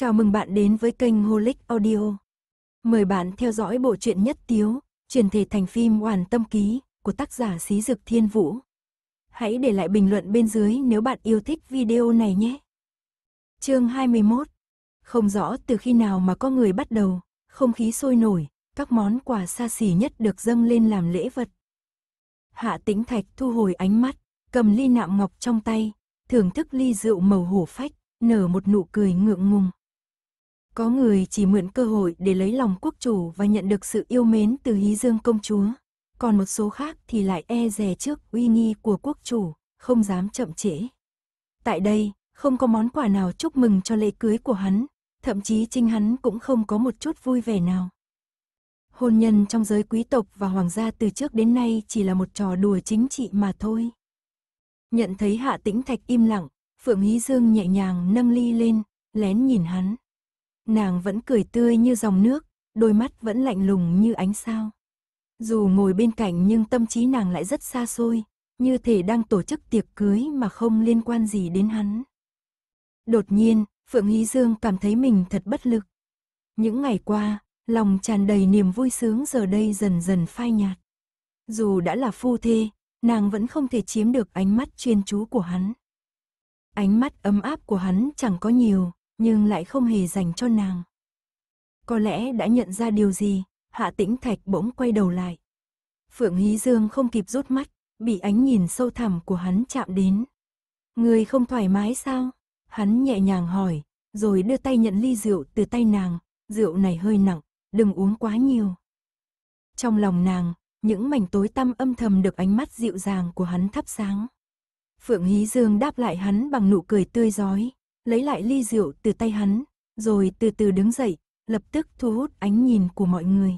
Chào mừng bạn đến với kênh Holic Audio. Mời bạn theo dõi bộ truyện nhất tiếu, truyền thể thành phim Hoàn Tâm Ký của tác giả Xí Dực Thiên Vũ. Hãy để lại bình luận bên dưới nếu bạn yêu thích video này nhé. Chương 21 Không rõ từ khi nào mà có người bắt đầu, không khí sôi nổi, các món quà xa xỉ nhất được dâng lên làm lễ vật. Hạ tĩnh thạch thu hồi ánh mắt, cầm ly nạm ngọc trong tay, thưởng thức ly rượu màu hổ phách, nở một nụ cười ngượng ngùng. Có người chỉ mượn cơ hội để lấy lòng quốc chủ và nhận được sự yêu mến từ Hí Dương công chúa. Còn một số khác thì lại e dè trước uy nghi của quốc chủ, không dám chậm trễ. Tại đây, không có món quà nào chúc mừng cho lễ cưới của hắn, thậm chí chính hắn cũng không có một chút vui vẻ nào. Hôn nhân trong giới quý tộc và hoàng gia từ trước đến nay chỉ là một trò đùa chính trị mà thôi. Nhận thấy Hạ Tĩnh Thạch im lặng, Phượng Hí Dương nhẹ nhàng nâng ly lên, lén nhìn hắn nàng vẫn cười tươi như dòng nước, đôi mắt vẫn lạnh lùng như ánh sao. Dù ngồi bên cạnh nhưng tâm trí nàng lại rất xa xôi, như thể đang tổ chức tiệc cưới mà không liên quan gì đến hắn. Đột nhiên, Phượng Hí Dương cảm thấy mình thật bất lực. Những ngày qua, lòng tràn đầy niềm vui sướng giờ đây dần dần phai nhạt. Dù đã là phu thê, nàng vẫn không thể chiếm được ánh mắt chuyên chú của hắn. Ánh mắt ấm áp của hắn chẳng có nhiều, nhưng lại không hề dành cho nàng. Có lẽ đã nhận ra điều gì, Hạ Tĩnh Thạch bỗng quay đầu lại. Phượng Hí Dương không kịp rút mắt, bị ánh nhìn sâu thẳm của hắn chạm đến. Người không thoải mái sao? Hắn nhẹ nhàng hỏi, rồi đưa tay nhận ly rượu từ tay nàng, rượu này hơi nặng, đừng uống quá nhiều. Trong lòng nàng, những mảnh tối tăm âm thầm được ánh mắt dịu dàng của hắn thắp sáng. Phượng Hí Dương đáp lại hắn bằng nụ cười tươi giói, lấy lại ly rượu từ tay hắn, rồi từ từ đứng dậy, lập tức thu hút ánh nhìn của mọi người.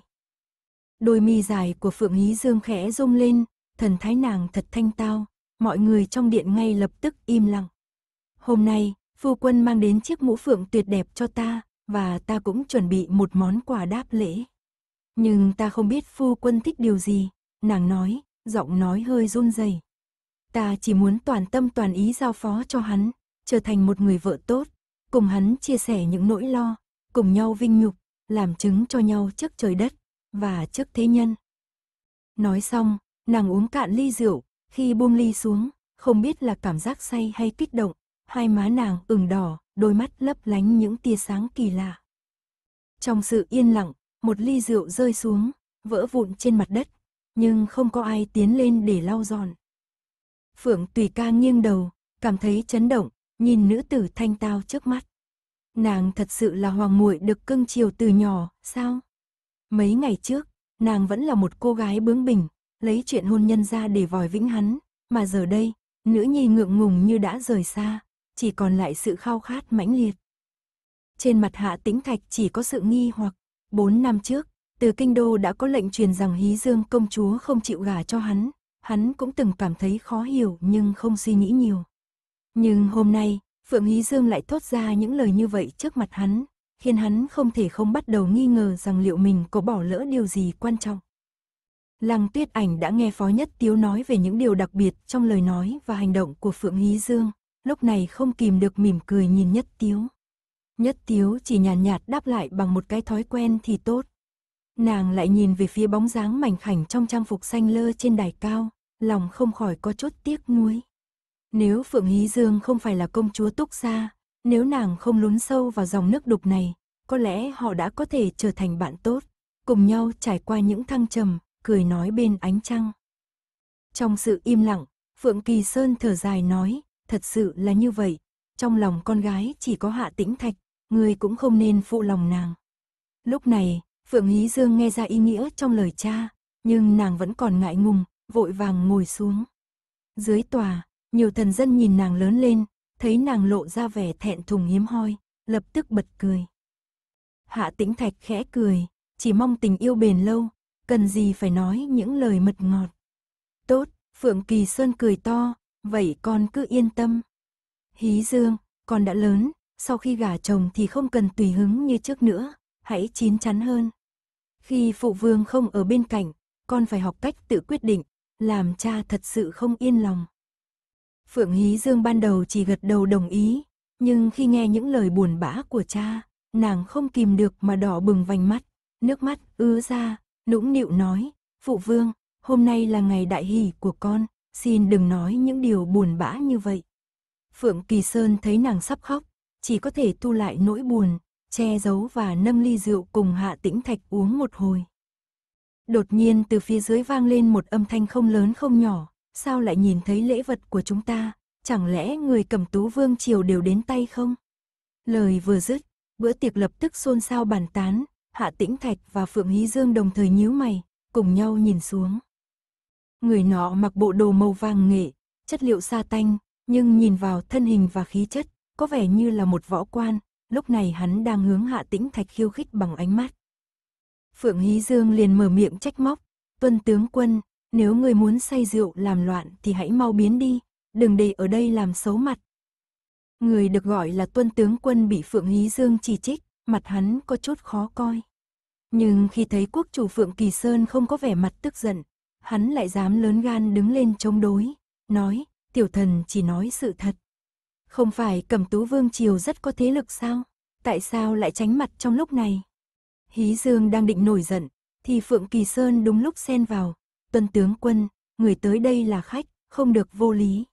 Đôi mi dài của Phượng Hí Dương khẽ rung lên, thần thái nàng thật thanh tao, mọi người trong điện ngay lập tức im lặng. Hôm nay, phu quân mang đến chiếc mũ phượng tuyệt đẹp cho ta, và ta cũng chuẩn bị một món quà đáp lễ. Nhưng ta không biết phu quân thích điều gì, nàng nói, giọng nói hơi run rẩy. Ta chỉ muốn toàn tâm toàn ý giao phó cho hắn, trở thành một người vợ tốt, cùng hắn chia sẻ những nỗi lo, cùng nhau vinh nhục, làm chứng cho nhau trước trời đất và trước thế nhân. Nói xong, nàng uống cạn ly rượu, khi buông ly xuống, không biết là cảm giác say hay kích động, hai má nàng ửng đỏ, đôi mắt lấp lánh những tia sáng kỳ lạ. Trong sự yên lặng, một ly rượu rơi xuống, vỡ vụn trên mặt đất, nhưng không có ai tiến lên để lau dọn. Phượng Tùy ca nghiêng đầu, cảm thấy chấn động, nhìn nữ tử thanh tao trước mắt. Nàng thật sự là hoàng muội được cưng chiều từ nhỏ, sao? Mấy ngày trước, nàng vẫn là một cô gái bướng bỉnh, lấy chuyện hôn nhân ra để vòi vĩnh hắn, mà giờ đây, nữ nhi ngượng ngùng như đã rời xa, chỉ còn lại sự khao khát mãnh liệt. Trên mặt hạ tĩnh thạch chỉ có sự nghi hoặc, bốn năm trước, từ kinh đô đã có lệnh truyền rằng hí dương công chúa không chịu gả cho hắn, hắn cũng từng cảm thấy khó hiểu nhưng không suy nghĩ nhiều. Nhưng hôm nay, Phượng Hí Dương lại thốt ra những lời như vậy trước mặt hắn, khiến hắn không thể không bắt đầu nghi ngờ rằng liệu mình có bỏ lỡ điều gì quan trọng. Lăng tuyết ảnh đã nghe Phó Nhất Tiếu nói về những điều đặc biệt trong lời nói và hành động của Phượng Hí Dương, lúc này không kìm được mỉm cười nhìn Nhất Tiếu. Nhất Tiếu chỉ nhàn nhạt, nhạt đáp lại bằng một cái thói quen thì tốt. Nàng lại nhìn về phía bóng dáng mảnh khảnh trong trang phục xanh lơ trên đài cao, lòng không khỏi có chút tiếc nuối. Nếu Phượng Hí Dương không phải là công chúa Túc Gia, nếu nàng không lún sâu vào dòng nước đục này, có lẽ họ đã có thể trở thành bạn tốt, cùng nhau trải qua những thăng trầm, cười nói bên ánh trăng. Trong sự im lặng, Phượng Kỳ Sơn thở dài nói, thật sự là như vậy, trong lòng con gái chỉ có hạ tĩnh thạch, người cũng không nên phụ lòng nàng. Lúc này, Phượng Hí Dương nghe ra ý nghĩa trong lời cha, nhưng nàng vẫn còn ngại ngùng, vội vàng ngồi xuống. Dưới tòa, nhiều thần dân nhìn nàng lớn lên, thấy nàng lộ ra vẻ thẹn thùng hiếm hoi, lập tức bật cười. Hạ tĩnh thạch khẽ cười, chỉ mong tình yêu bền lâu, cần gì phải nói những lời mật ngọt. Tốt, Phượng Kỳ Sơn cười to, vậy con cứ yên tâm. Hí Dương, con đã lớn, sau khi gả chồng thì không cần tùy hứng như trước nữa, hãy chín chắn hơn. Khi phụ vương không ở bên cạnh, con phải học cách tự quyết định, làm cha thật sự không yên lòng. Phượng Hí Dương ban đầu chỉ gật đầu đồng ý, nhưng khi nghe những lời buồn bã của cha, nàng không kìm được mà đỏ bừng vành mắt, nước mắt ứa ra, nũng nịu nói, phụ vương, hôm nay là ngày đại hỷ của con, xin đừng nói những điều buồn bã như vậy. Phượng Kỳ Sơn thấy nàng sắp khóc, chỉ có thể tu lại nỗi buồn, che giấu và nâng ly rượu cùng hạ tĩnh thạch uống một hồi. Đột nhiên từ phía dưới vang lên một âm thanh không lớn không nhỏ, sao lại nhìn thấy lễ vật của chúng ta, chẳng lẽ người cầm tú vương triều đều đến tay không? Lời vừa dứt, bữa tiệc lập tức xôn xao bàn tán, Hạ Tĩnh Thạch và Phượng Hí Dương đồng thời nhíu mày, cùng nhau nhìn xuống. Người nọ mặc bộ đồ màu vàng nghệ, chất liệu sa tanh, nhưng nhìn vào thân hình và khí chất, có vẻ như là một võ quan, lúc này hắn đang hướng Hạ Tĩnh Thạch khiêu khích bằng ánh mắt. Phượng Hí Dương liền mở miệng trách móc, tuân tướng quân, nếu người muốn say rượu làm loạn thì hãy mau biến đi, đừng để ở đây làm xấu mặt. Người được gọi là tuân tướng quân bị Phượng Hí Dương chỉ trích, mặt hắn có chút khó coi. Nhưng khi thấy quốc chủ Phượng Kỳ Sơn không có vẻ mặt tức giận, hắn lại dám lớn gan đứng lên chống đối, nói, tiểu thần chỉ nói sự thật. Không phải cẩm tú vương triều rất có thế lực sao? Tại sao lại tránh mặt trong lúc này? Hí Dương đang định nổi giận, thì Phượng Kỳ Sơn đúng lúc xen vào, Tuân tướng quân, người tới đây là khách, không được vô lý.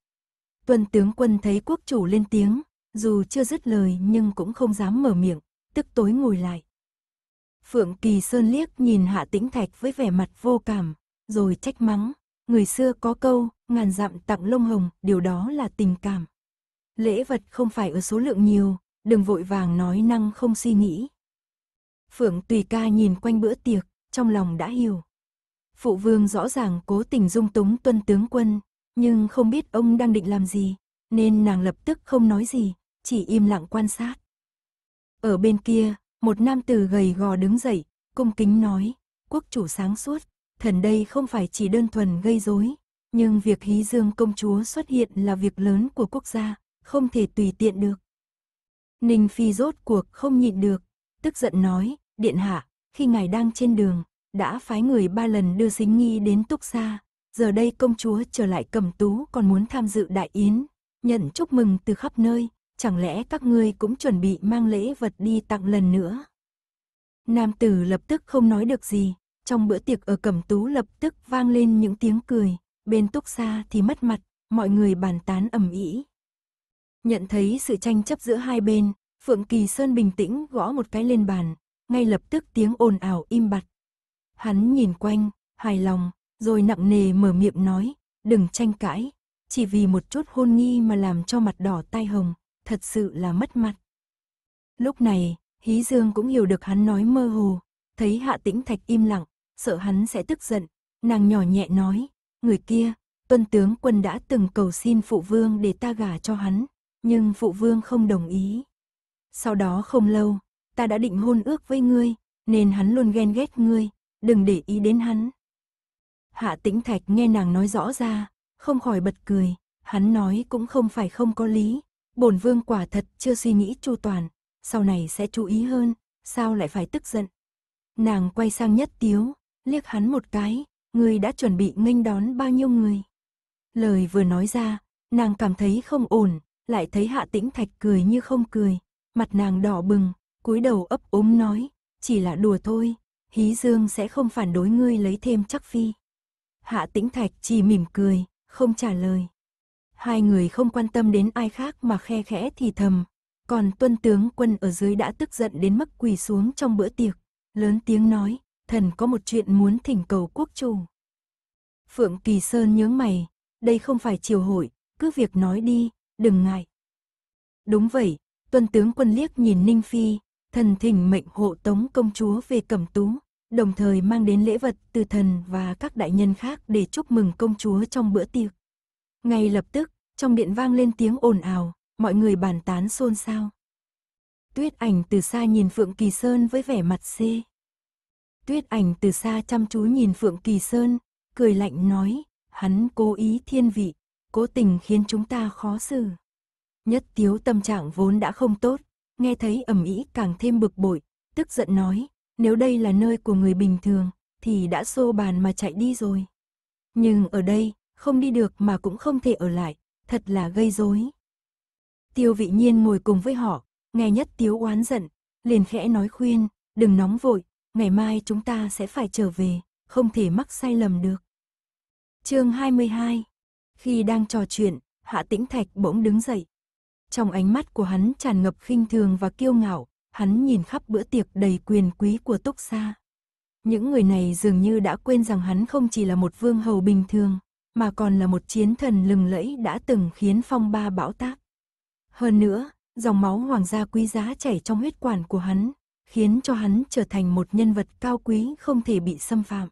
Tuân tướng quân thấy quốc chủ lên tiếng, dù chưa dứt lời nhưng cũng không dám mở miệng, tức tối ngồi lại. Phượng Kỳ Sơn liếc nhìn Hạ Tĩnh Thạch với vẻ mặt vô cảm, rồi trách mắng. Người xưa có câu, ngàn dặm tặng lông hồng, điều đó là tình cảm. Lễ vật không phải ở số lượng nhiều, đừng vội vàng nói năng không suy nghĩ. Phượng Tùy Ca nhìn quanh bữa tiệc, trong lòng đã hiểu. Phụ vương rõ ràng cố tình dung túng tuân tướng quân, nhưng không biết ông đang định làm gì, nên nàng lập tức không nói gì, chỉ im lặng quan sát. Ở bên kia, một nam tử gầy gò đứng dậy, cung kính nói, quốc chủ sáng suốt, thần đây không phải chỉ đơn thuần gây rối, nhưng việc hí dương công chúa xuất hiện là việc lớn của quốc gia, không thể tùy tiện được. Ninh Phi rốt cuộc không nhịn được, tức giận nói, điện hạ, khi ngài đang trên đường, đã phái người ba lần đưa Dính Nghi đến Túc Xa, giờ đây công chúa trở lại cầm tú còn muốn tham dự đại yến, nhận chúc mừng từ khắp nơi, chẳng lẽ các ngươi cũng chuẩn bị mang lễ vật đi tặng lần nữa. Nam tử lập tức không nói được gì, trong bữa tiệc ở cầm tú lập tức vang lên những tiếng cười, bên Túc Xa thì mất mặt, mọi người bàn tán ầm ĩ. Nhận thấy sự tranh chấp giữa hai bên, Phượng Kỳ Sơn bình tĩnh gõ một cái lên bàn, ngay lập tức tiếng ồn ào im bặt, Hắn nhìn quanh, hài lòng, rồi nặng nề mở miệng nói, đừng tranh cãi, chỉ vì một chút hôn nghi mà làm cho mặt đỏ tai hồng, thật sự là mất mặt. Lúc này, Hí Dương cũng hiểu được hắn nói mơ hồ, thấy Hạ Tĩnh Thạch im lặng, sợ hắn sẽ tức giận, nàng nhỏ nhẹ nói, người kia, tuân tướng quân đã từng cầu xin phụ vương để ta gả cho hắn, nhưng phụ vương không đồng ý. Sau đó không lâu, ta đã định hôn ước với ngươi, nên hắn luôn ghen ghét ngươi, đừng để ý đến hắn. Hạ tĩnh thạch nghe nàng nói rõ ra, không khỏi bật cười, hắn nói cũng không phải không có lý, bổn vương quả thật chưa suy nghĩ chu toàn, sau này sẽ chú ý hơn, sao lại phải tức giận. Nàng quay sang nhất tiếu, liếc hắn một cái, người đã chuẩn bị nghênh đón bao nhiêu người. Lời vừa nói ra, nàng cảm thấy không ổn, lại thấy hạ tĩnh thạch cười như không cười, mặt nàng đỏ bừng, cúi đầu ấp ốm nói, chỉ là đùa thôi, Hí Dương sẽ không phản đối ngươi lấy thêm chắc phi. Hạ Tĩnh Thạch chỉ mỉm cười, không trả lời. Hai người không quan tâm đến ai khác mà khe khẽ thì thầm. Còn tuân tướng quân ở dưới đã tức giận đến mức quỳ xuống trong bữa tiệc. Lớn tiếng nói, thần có một chuyện muốn thỉnh cầu quốc chủ. Phượng Kỳ Sơn nhướng mày, đây không phải triều hội, cứ việc nói đi, đừng ngại. Đúng vậy, tuân tướng quân liếc nhìn Ninh Phi, thần thỉnh mệnh hộ tống công chúa về cẩm tú, đồng thời mang đến lễ vật từ thần và các đại nhân khác để chúc mừng công chúa trong bữa tiệc. Ngay lập tức, trong điện vang lên tiếng ồn ào, mọi người bàn tán xôn xao. Tuyết ảnh từ xa nhìn Phượng Kỳ Sơn với vẻ mặt xê. Tuyết ảnh từ xa chăm chú nhìn Phượng Kỳ Sơn, cười lạnh nói, hắn cố ý thiên vị, cố tình khiến chúng ta khó xử. Nhất tiếu tâm trạng vốn đã không tốt, nghe thấy ầm ĩ càng thêm bực bội, tức giận nói, nếu đây là nơi của người bình thường, thì đã xô bàn mà chạy đi rồi. Nhưng ở đây, không đi được mà cũng không thể ở lại, thật là gây rối. Tiêu vị nhiên ngồi cùng với họ, nghe nhất tiếu oán giận, liền khẽ nói khuyên, đừng nóng vội, ngày mai chúng ta sẽ phải trở về, không thể mắc sai lầm được. chương 22 Khi đang trò chuyện, Hạ Tĩnh Thạch bỗng đứng dậy, trong ánh mắt của hắn tràn ngập khinh thường và kiêu ngạo, hắn nhìn khắp bữa tiệc đầy quyền quý của Túc Sa. Những người này dường như đã quên rằng hắn không chỉ là một vương hầu bình thường, mà còn là một chiến thần lừng lẫy đã từng khiến phong ba bão táp. Hơn nữa, dòng máu hoàng gia quý giá chảy trong huyết quản của hắn, khiến cho hắn trở thành một nhân vật cao quý không thể bị xâm phạm.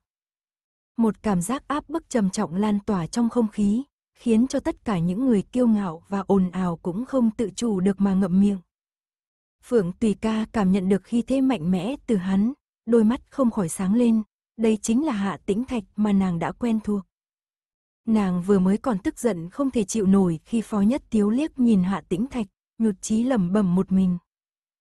Một cảm giác áp bức trầm trọng lan tỏa trong không khí, khiến cho tất cả những người kiêu ngạo và ồn ào cũng không tự chủ được mà ngậm miệng. Phượng Tùy Ca cảm nhận được khi thế mạnh mẽ từ hắn, đôi mắt không khỏi sáng lên, đây chính là hạ tĩnh thạch mà nàng đã quen thuộc. Nàng vừa mới còn tức giận không thể chịu nổi khi phó nhất tiếu liếc nhìn hạ tĩnh thạch, nhụt chí lẩm bẩm một mình.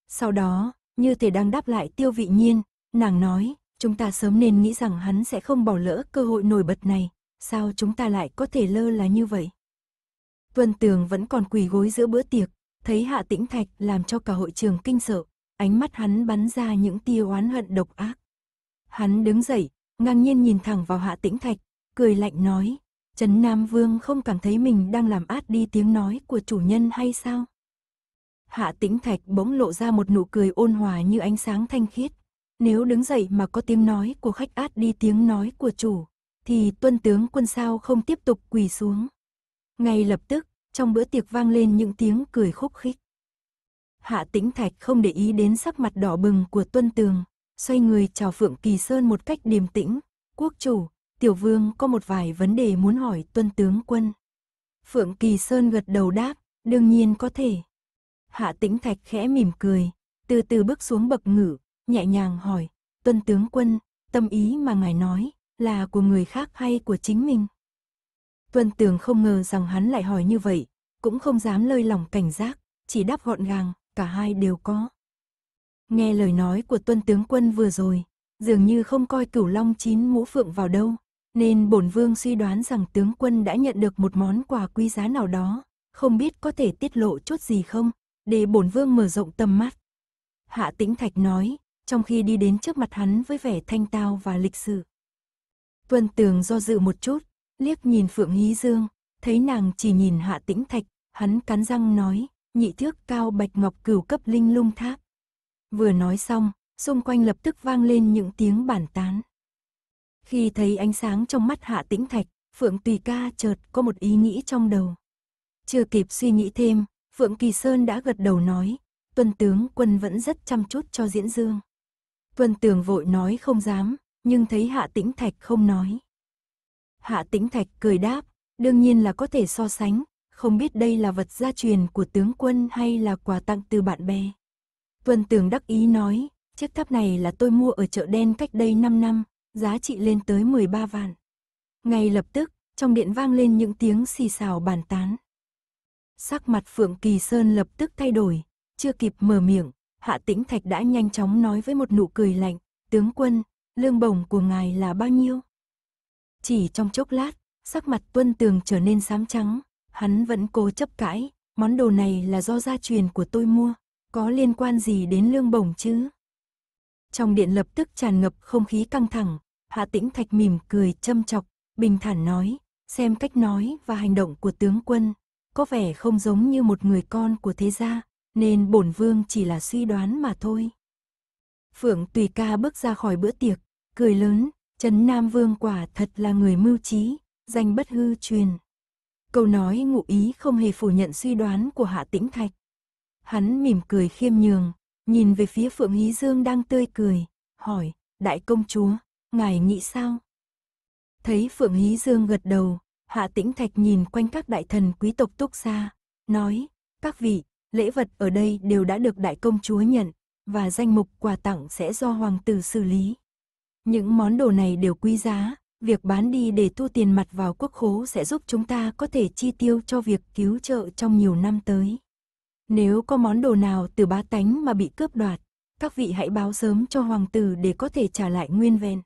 Sau đó, như thể đang đáp lại tiêu vị nhiên, nàng nói, chúng ta sớm nên nghĩ rằng hắn sẽ không bỏ lỡ cơ hội nổi bật này, sao chúng ta lại có thể lơ là như vậy? Vân Tường vẫn còn quỳ gối giữa bữa tiệc, thấy Hạ Tĩnh Thạch làm cho cả hội trường kinh sợ, ánh mắt hắn bắn ra những tia oán hận độc ác. Hắn đứng dậy, ngang nhiên nhìn thẳng vào Hạ Tĩnh Thạch, cười lạnh nói, Trấn Nam Vương không cảm thấy mình đang làm át đi tiếng nói của chủ nhân hay sao? Hạ Tĩnh Thạch bỗng lộ ra một nụ cười ôn hòa như ánh sáng thanh khiết. Nếu đứng dậy mà có tiếng nói của khách át đi tiếng nói của chủ, thì tuân tướng quân sao không tiếp tục quỳ xuống. Ngay lập tức, trong bữa tiệc vang lên những tiếng cười khúc khích. Hạ tĩnh thạch không để ý đến sắc mặt đỏ bừng của tuân tường, xoay người chào Phượng Kỳ Sơn một cách điềm tĩnh. Quốc chủ, tiểu vương có một vài vấn đề muốn hỏi tuân tướng quân. Phượng Kỳ Sơn gật đầu đáp, đương nhiên có thể. Hạ tĩnh thạch khẽ mỉm cười, từ từ bước xuống bậc ngự, nhẹ nhàng hỏi, tuân tướng quân, tâm ý mà ngài nói, là của người khác hay của chính mình. Tuân Tường không ngờ rằng hắn lại hỏi như vậy, cũng không dám lơi lòng cảnh giác, chỉ đáp gọn gàng, cả hai đều có. Nghe lời nói của Tuân Tướng Quân vừa rồi, dường như không coi cửu long chín mũ phượng vào đâu, nên bổn vương suy đoán rằng tướng quân đã nhận được một món quà quý giá nào đó, không biết có thể tiết lộ chút gì không, để bổn vương mở rộng tầm mắt. Hạ Tĩnh Thạch nói, trong khi đi đến trước mặt hắn với vẻ thanh tao và lịch sự. Vân Tường do dự một chút, liếc nhìn Phượng Hí Dương, thấy nàng chỉ nhìn Hạ Tĩnh Thạch, hắn cắn răng nói, nhị thước cao bạch ngọc cửu cấp linh lung tháp. Vừa nói xong, xung quanh lập tức vang lên những tiếng bản tán. Khi thấy ánh sáng trong mắt Hạ Tĩnh Thạch, Phượng Tùy Ca chợt có một ý nghĩ trong đầu. Chưa kịp suy nghĩ thêm, Phượng Kỳ Sơn đã gật đầu nói, tuân tướng quân vẫn rất chăm chút cho diễn dương. Tuân tường vội nói không dám, nhưng thấy Hạ Tĩnh Thạch không nói. Hạ Tĩnh Thạch cười đáp, đương nhiên là có thể so sánh, không biết đây là vật gia truyền của tướng quân hay là quà tặng từ bạn bè. Tuân Tường đắc ý nói, chiếc tháp này là tôi mua ở chợ đen cách đây 5 năm, giá trị lên tới 13 vạn. Ngay lập tức, trong điện vang lên những tiếng xì xào bàn tán. Sắc mặt Phượng Kỳ Sơn lập tức thay đổi, chưa kịp mở miệng, Hạ Tĩnh Thạch đã nhanh chóng nói với một nụ cười lạnh, tướng quân, lương bổng của ngài là bao nhiêu? Chỉ trong chốc lát, sắc mặt tuân tường trở nên xám trắng, hắn vẫn cố chấp cãi, món đồ này là do gia truyền của tôi mua, có liên quan gì đến lương bổng chứ? Trong điện lập tức tràn ngập không khí căng thẳng, hạ tĩnh thạch mỉm cười châm chọc, bình thản nói, xem cách nói và hành động của tướng quân, có vẻ không giống như một người con của thế gia, nên bổn vương chỉ là suy đoán mà thôi. Phượng Tùy Ca bước ra khỏi bữa tiệc, cười lớn, Trấn Nam Vương quả thật là người mưu trí, danh bất hư truyền. Câu nói ngụ ý không hề phủ nhận suy đoán của Hạ Tĩnh Thạch. Hắn mỉm cười khiêm nhường, nhìn về phía Phượng Hí Dương đang tươi cười, hỏi, Đại công chúa, ngài nghĩ sao? Thấy Phượng Hí Dương gật đầu, Hạ Tĩnh Thạch nhìn quanh các đại thần quý tộc túc xa, nói, các vị, lễ vật ở đây đều đã được đại công chúa nhận, và danh mục quà tặng sẽ do hoàng tử xử lý. Những món đồ này đều quý giá, việc bán đi để thu tiền mặt vào quốc khố sẽ giúp chúng ta có thể chi tiêu cho việc cứu trợ trong nhiều năm tới. Nếu có món đồ nào từ bá tánh mà bị cướp đoạt, các vị hãy báo sớm cho hoàng tử để có thể trả lại nguyên vẹn.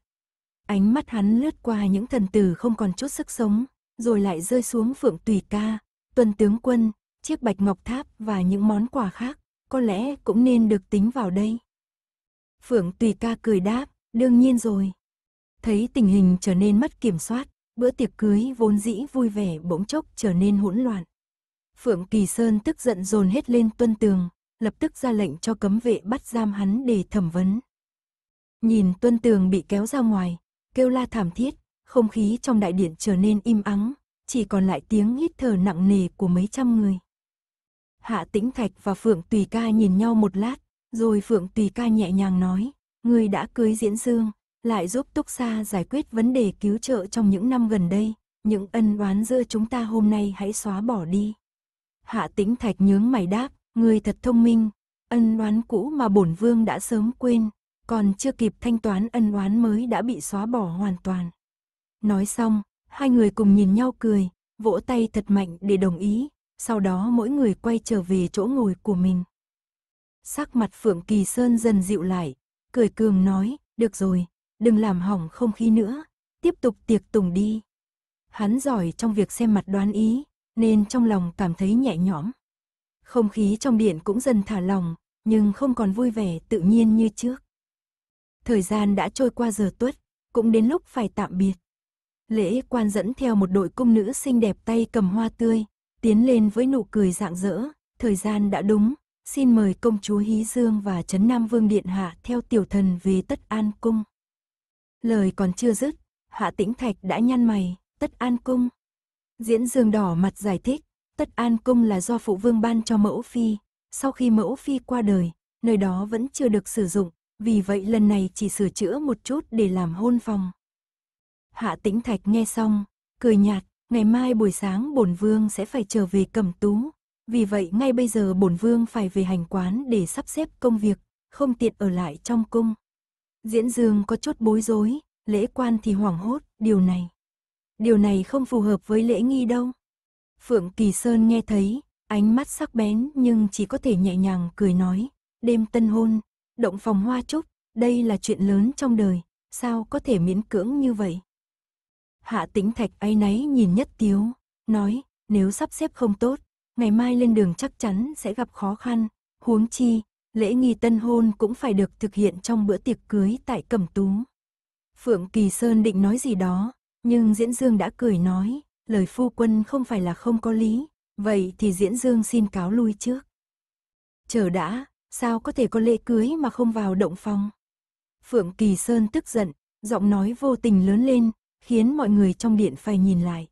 Ánh mắt hắn lướt qua những thần tử không còn chút sức sống, rồi lại rơi xuống phượng tùy ca, tuần tướng quân, chiếc bạch ngọc tháp và những món quà khác có lẽ cũng nên được tính vào đây. Phượng Tùy ca cười đáp, đương nhiên rồi. Thấy tình hình trở nên mất kiểm soát, bữa tiệc cưới vốn dĩ vui vẻ bỗng chốc trở nên hỗn loạn. Phượng Kỳ Sơn tức giận dồn hết lên tuân tường, lập tức ra lệnh cho cấm vệ bắt giam hắn để thẩm vấn. Nhìn tuân tường bị kéo ra ngoài, kêu la thảm thiết, không khí trong đại điện trở nên im ắng, chỉ còn lại tiếng hít thở nặng nề của mấy trăm người. Hạ Tĩnh Thạch và Phượng Tùy Ca nhìn nhau một lát, rồi Phượng Tùy Ca nhẹ nhàng nói, ngươi đã cưới Diễn Dương, lại giúp Túc Sa giải quyết vấn đề cứu trợ trong những năm gần đây, những ân oán giữa chúng ta hôm nay hãy xóa bỏ đi. Hạ Tĩnh Thạch nhướng mày đáp, ngươi thật thông minh, ân oán cũ mà bổn vương đã sớm quên, còn chưa kịp thanh toán ân oán mới đã bị xóa bỏ hoàn toàn. Nói xong, hai người cùng nhìn nhau cười, vỗ tay thật mạnh để đồng ý, sau đó mỗi người quay trở về chỗ ngồi của mình. Sắc mặt Phượng Kỳ Sơn dần dịu lại, cười cường nói, được rồi, đừng làm hỏng không khí nữa, tiếp tục tiệc tùng đi. Hắn giỏi trong việc xem mặt đoán ý, nên trong lòng cảm thấy nhẹ nhõm. Không khí trong điện cũng dần thả lòng, nhưng không còn vui vẻ tự nhiên như trước. Thời gian đã trôi qua giờ tuất, cũng đến lúc phải tạm biệt. Lễ quan dẫn theo một đội cung nữ xinh đẹp tay cầm hoa tươi, tiến lên với nụ cười rạng rỡ, thời gian đã đúng, xin mời công chúa Hí Dương và Trấn Nam Vương Điện Hạ theo tiểu thần về Tất An Cung. Lời còn chưa dứt, Hạ Tĩnh Thạch đã nhăn mày, Tất An Cung. Diễn Dương đỏ mặt giải thích, Tất An Cung là do phụ vương ban cho mẫu phi, sau khi mẫu phi qua đời, nơi đó vẫn chưa được sử dụng, vì vậy lần này chỉ sửa chữa một chút để làm hôn phòng. Hạ Tĩnh Thạch nghe xong, cười nhạt, ngày mai buổi sáng bổn vương sẽ phải trở về cẩm tú, vì vậy ngay bây giờ bổn vương phải về hành quán để sắp xếp công việc, không tiện ở lại trong cung. Diễn Dương có chút bối rối, lễ quan thì hoảng hốt, điều này. Điều này không phù hợp với lễ nghi đâu. Phượng Kỳ Sơn nghe thấy, ánh mắt sắc bén nhưng chỉ có thể nhẹ nhàng cười nói, đêm tân hôn, động phòng hoa chúc, đây là chuyện lớn trong đời, sao có thể miễn cưỡng như vậy. Hạ tĩnh thạch ấy nấy nhìn nhất tiếu, nói, nếu sắp xếp không tốt, ngày mai lên đường chắc chắn sẽ gặp khó khăn, huống chi, lễ nghi tân hôn cũng phải được thực hiện trong bữa tiệc cưới tại Cẩm Tú. Phượng Kỳ Sơn định nói gì đó, nhưng Diễn Dương đã cười nói, lời phu quân không phải là không có lý, vậy thì Diễn Dương xin cáo lui trước. Chờ đã, sao có thể có lễ cưới mà không vào động phòng? Phượng Kỳ Sơn tức giận, giọng nói vô tình lớn lên, khiến mọi người trong điện phải nhìn lại.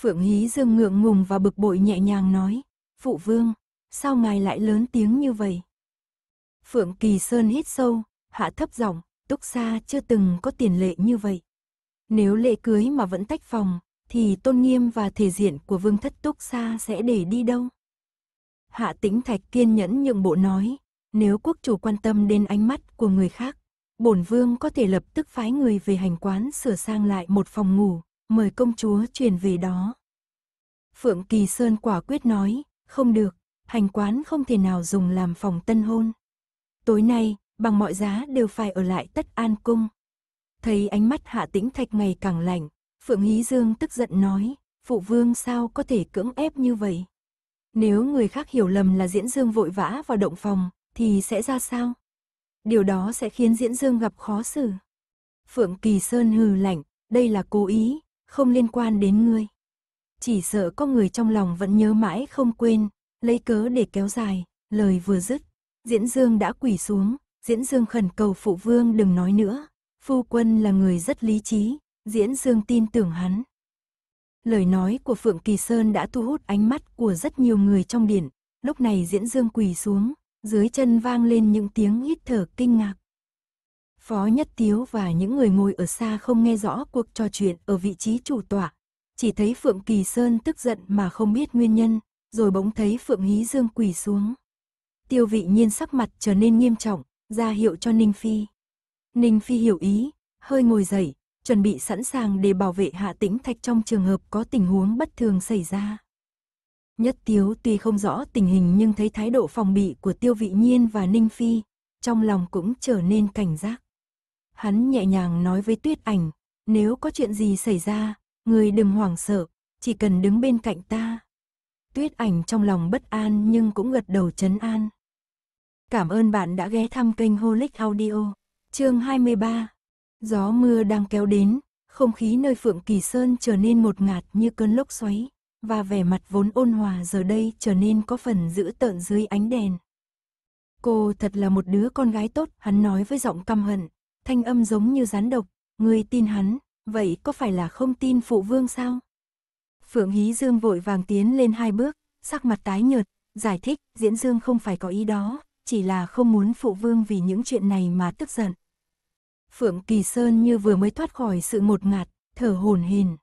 Phượng Hí Dương ngượng ngùng và bực bội nhẹ nhàng nói, Phụ Vương, sao ngài lại lớn tiếng như vậy? Phượng Kỳ Sơn hít sâu, hạ thấp giọng, Túc Sa chưa từng có tiền lệ như vậy. Nếu lễ cưới mà vẫn tách phòng, thì tôn nghiêm và thể diện của vương thất Túc Sa sẽ để đi đâu? Hạ Tĩnh Thạch kiên nhẫn nhượng bộ nói, nếu quốc chủ quan tâm đến ánh mắt của người khác bổn vương có thể lập tức phái người về hành quán sửa sang lại một phòng ngủ, mời công chúa chuyển về đó. Phượng Kỳ Sơn quả quyết nói, không được, hành quán không thể nào dùng làm phòng tân hôn. Tối nay, bằng mọi giá đều phải ở lại tất an cung. Thấy ánh mắt hạ tĩnh thạch ngày càng lạnh, Phượng Hí Dương tức giận nói, phụ vương sao có thể cưỡng ép như vậy? Nếu người khác hiểu lầm là diễn dương vội vã vào động phòng, thì sẽ ra sao? Điều đó sẽ khiến Diễn Dương gặp khó xử. Phượng Kỳ Sơn hừ lạnh, đây là cố ý, không liên quan đến ngươi. Chỉ sợ có người trong lòng vẫn nhớ mãi không quên, lấy cớ để kéo dài, lời vừa dứt. Diễn Dương đã quỳ xuống, Diễn Dương khẩn cầu phụ vương đừng nói nữa. Phu quân là người rất lý trí, Diễn Dương tin tưởng hắn. Lời nói của Phượng Kỳ Sơn đã thu hút ánh mắt của rất nhiều người trong điện, lúc này Diễn Dương quỳ xuống, dưới chân vang lên những tiếng hít thở kinh ngạc. Phó Nhất Tiếu và những người ngồi ở xa không nghe rõ cuộc trò chuyện ở vị trí chủ tọa, chỉ thấy Phượng Kỳ Sơn tức giận mà không biết nguyên nhân, rồi bỗng thấy Phượng Hí Dương quỳ xuống. Tiêu vị nhiên sắc mặt trở nên nghiêm trọng, ra hiệu cho Ninh Phi. Ninh Phi hiểu ý, hơi ngồi dậy, chuẩn bị sẵn sàng để bảo vệ hạ tĩnh thạch trong trường hợp có tình huống bất thường xảy ra. Nhất Tiếu tuy không rõ tình hình nhưng thấy thái độ phòng bị của Tiêu Vị Nhiên và Ninh Phi, trong lòng cũng trở nên cảnh giác. Hắn nhẹ nhàng nói với Tuyết Ảnh, nếu có chuyện gì xảy ra, người đừng hoảng sợ, chỉ cần đứng bên cạnh ta. Tuyết Ảnh trong lòng bất an nhưng cũng gật đầu chấn an. Cảm ơn bạn đã ghé thăm kênh Holic Audio, chương 23. Gió mưa đang kéo đến, không khí nơi Phượng Kỳ Sơn trở nên một ngạt như cơn lốc xoáy và vẻ mặt vốn ôn hòa giờ đây trở nên có phần dữ tợn dưới ánh đèn. Cô thật là một đứa con gái tốt, hắn nói với giọng căm hận, thanh âm giống như rắn độc, người tin hắn, vậy có phải là không tin phụ vương sao? Phượng Hí Dương vội vàng tiến lên hai bước, sắc mặt tái nhợt, giải thích, Diễn Dương không phải có ý đó, chỉ là không muốn phụ vương vì những chuyện này mà tức giận. Phượng Kỳ Sơn như vừa mới thoát khỏi sự ngột ngạt, thở hổn hển.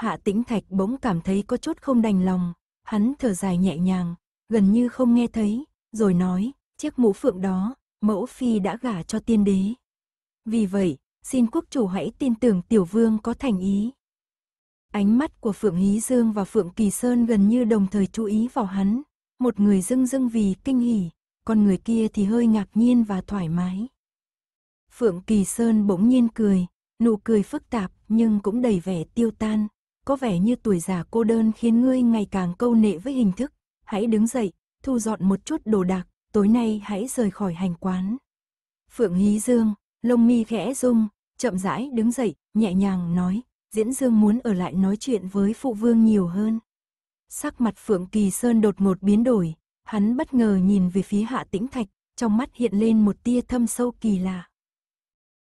Hạ tĩnh thạch bỗng cảm thấy có chút không đành lòng, hắn thở dài nhẹ nhàng, gần như không nghe thấy, rồi nói, chiếc mũ phượng đó, mẫu phi đã gả cho tiên đế. Vì vậy, xin quốc chủ hãy tin tưởng tiểu vương có thành ý. Ánh mắt của Phượng Hí Dương và Phượng Kỳ Sơn gần như đồng thời chú ý vào hắn, một người dưng dưng vì kinh hỉ, còn người kia thì hơi ngạc nhiên và thoải mái. Phượng Kỳ Sơn bỗng nhiên cười, nụ cười phức tạp nhưng cũng đầy vẻ tiêu tan, có vẻ như tuổi già cô đơn khiến ngươi ngày càng câu nệ với hình thức. Hãy đứng dậy, thu dọn một chút đồ đạc, tối nay hãy rời khỏi hành quán. Phượng Hí Dương, lông mi khẽ rung, chậm rãi đứng dậy, nhẹ nhàng nói, Diễn Dương muốn ở lại nói chuyện với phụ vương nhiều hơn. Sắc mặt Phượng Kỳ Sơn đột ngột biến đổi, hắn bất ngờ nhìn về phía Hạ Tĩnh Thạch, trong mắt hiện lên một tia thâm sâu kỳ lạ.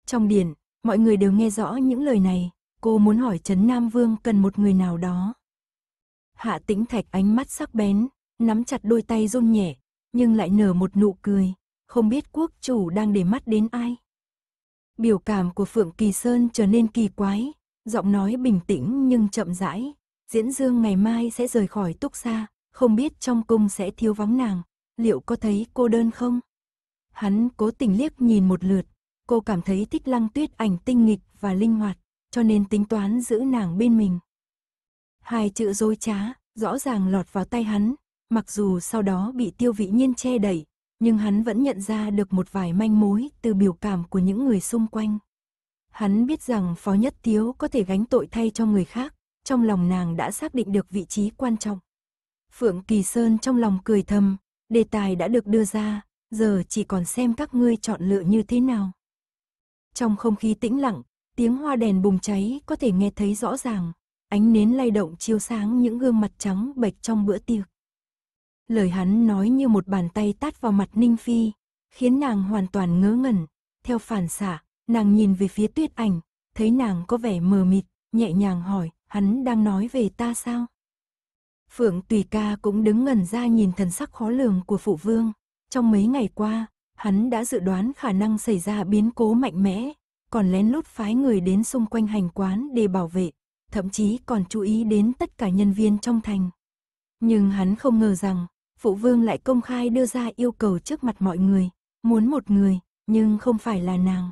Trong điển, mọi người đều nghe rõ những lời này, Cô muốn hỏi Trấn Nam Vương cần một người nào đó. Hạ tĩnh thạch ánh mắt sắc bén, nắm chặt đôi tay run nhẹ, nhưng lại nở một nụ cười, không biết quốc chủ đang để mắt đến ai. Biểu cảm của Phượng Kỳ Sơn trở nên kỳ quái, giọng nói bình tĩnh nhưng chậm rãi. Diễn Dương ngày mai sẽ rời khỏi túc xa, không biết trong cung sẽ thiếu vắng nàng, liệu có thấy cô đơn không? Hắn cố tình liếc nhìn một lượt, cô cảm thấy thích lăng tuyết ảnh tinh nghịch và linh hoạt cho nên tính toán giữ nàng bên mình. Hai chữ dối trá, rõ ràng lọt vào tay hắn, mặc dù sau đó bị tiêu vị nhiên che đẩy, nhưng hắn vẫn nhận ra được một vài manh mối từ biểu cảm của những người xung quanh. Hắn biết rằng Phó Nhất Tiếu có thể gánh tội thay cho người khác, trong lòng nàng đã xác định được vị trí quan trọng. Phượng Kỳ Sơn trong lòng cười thầm, đề tài đã được đưa ra, giờ chỉ còn xem các ngươi chọn lựa như thế nào. Trong không khí tĩnh lặng, Tiếng hoa đèn bùng cháy có thể nghe thấy rõ ràng, ánh nến lay động chiếu sáng những gương mặt trắng bệch trong bữa tiệc. Lời hắn nói như một bàn tay tát vào mặt Ninh Phi, khiến nàng hoàn toàn ngớ ngẩn. Theo phản xạ, nàng nhìn về phía tuyết ảnh, thấy nàng có vẻ mờ mịt, nhẹ nhàng hỏi, hắn đang nói về ta sao? Phượng Tùy Ca cũng đứng ngẩn ra nhìn thần sắc khó lường của phụ vương. Trong mấy ngày qua, hắn đã dự đoán khả năng xảy ra biến cố mạnh mẽ, còn lén lút phái người đến xung quanh hành quán để bảo vệ, thậm chí còn chú ý đến tất cả nhân viên trong thành. Nhưng hắn không ngờ rằng, phụ vương lại công khai đưa ra yêu cầu trước mặt mọi người, muốn một người, nhưng không phải là nàng.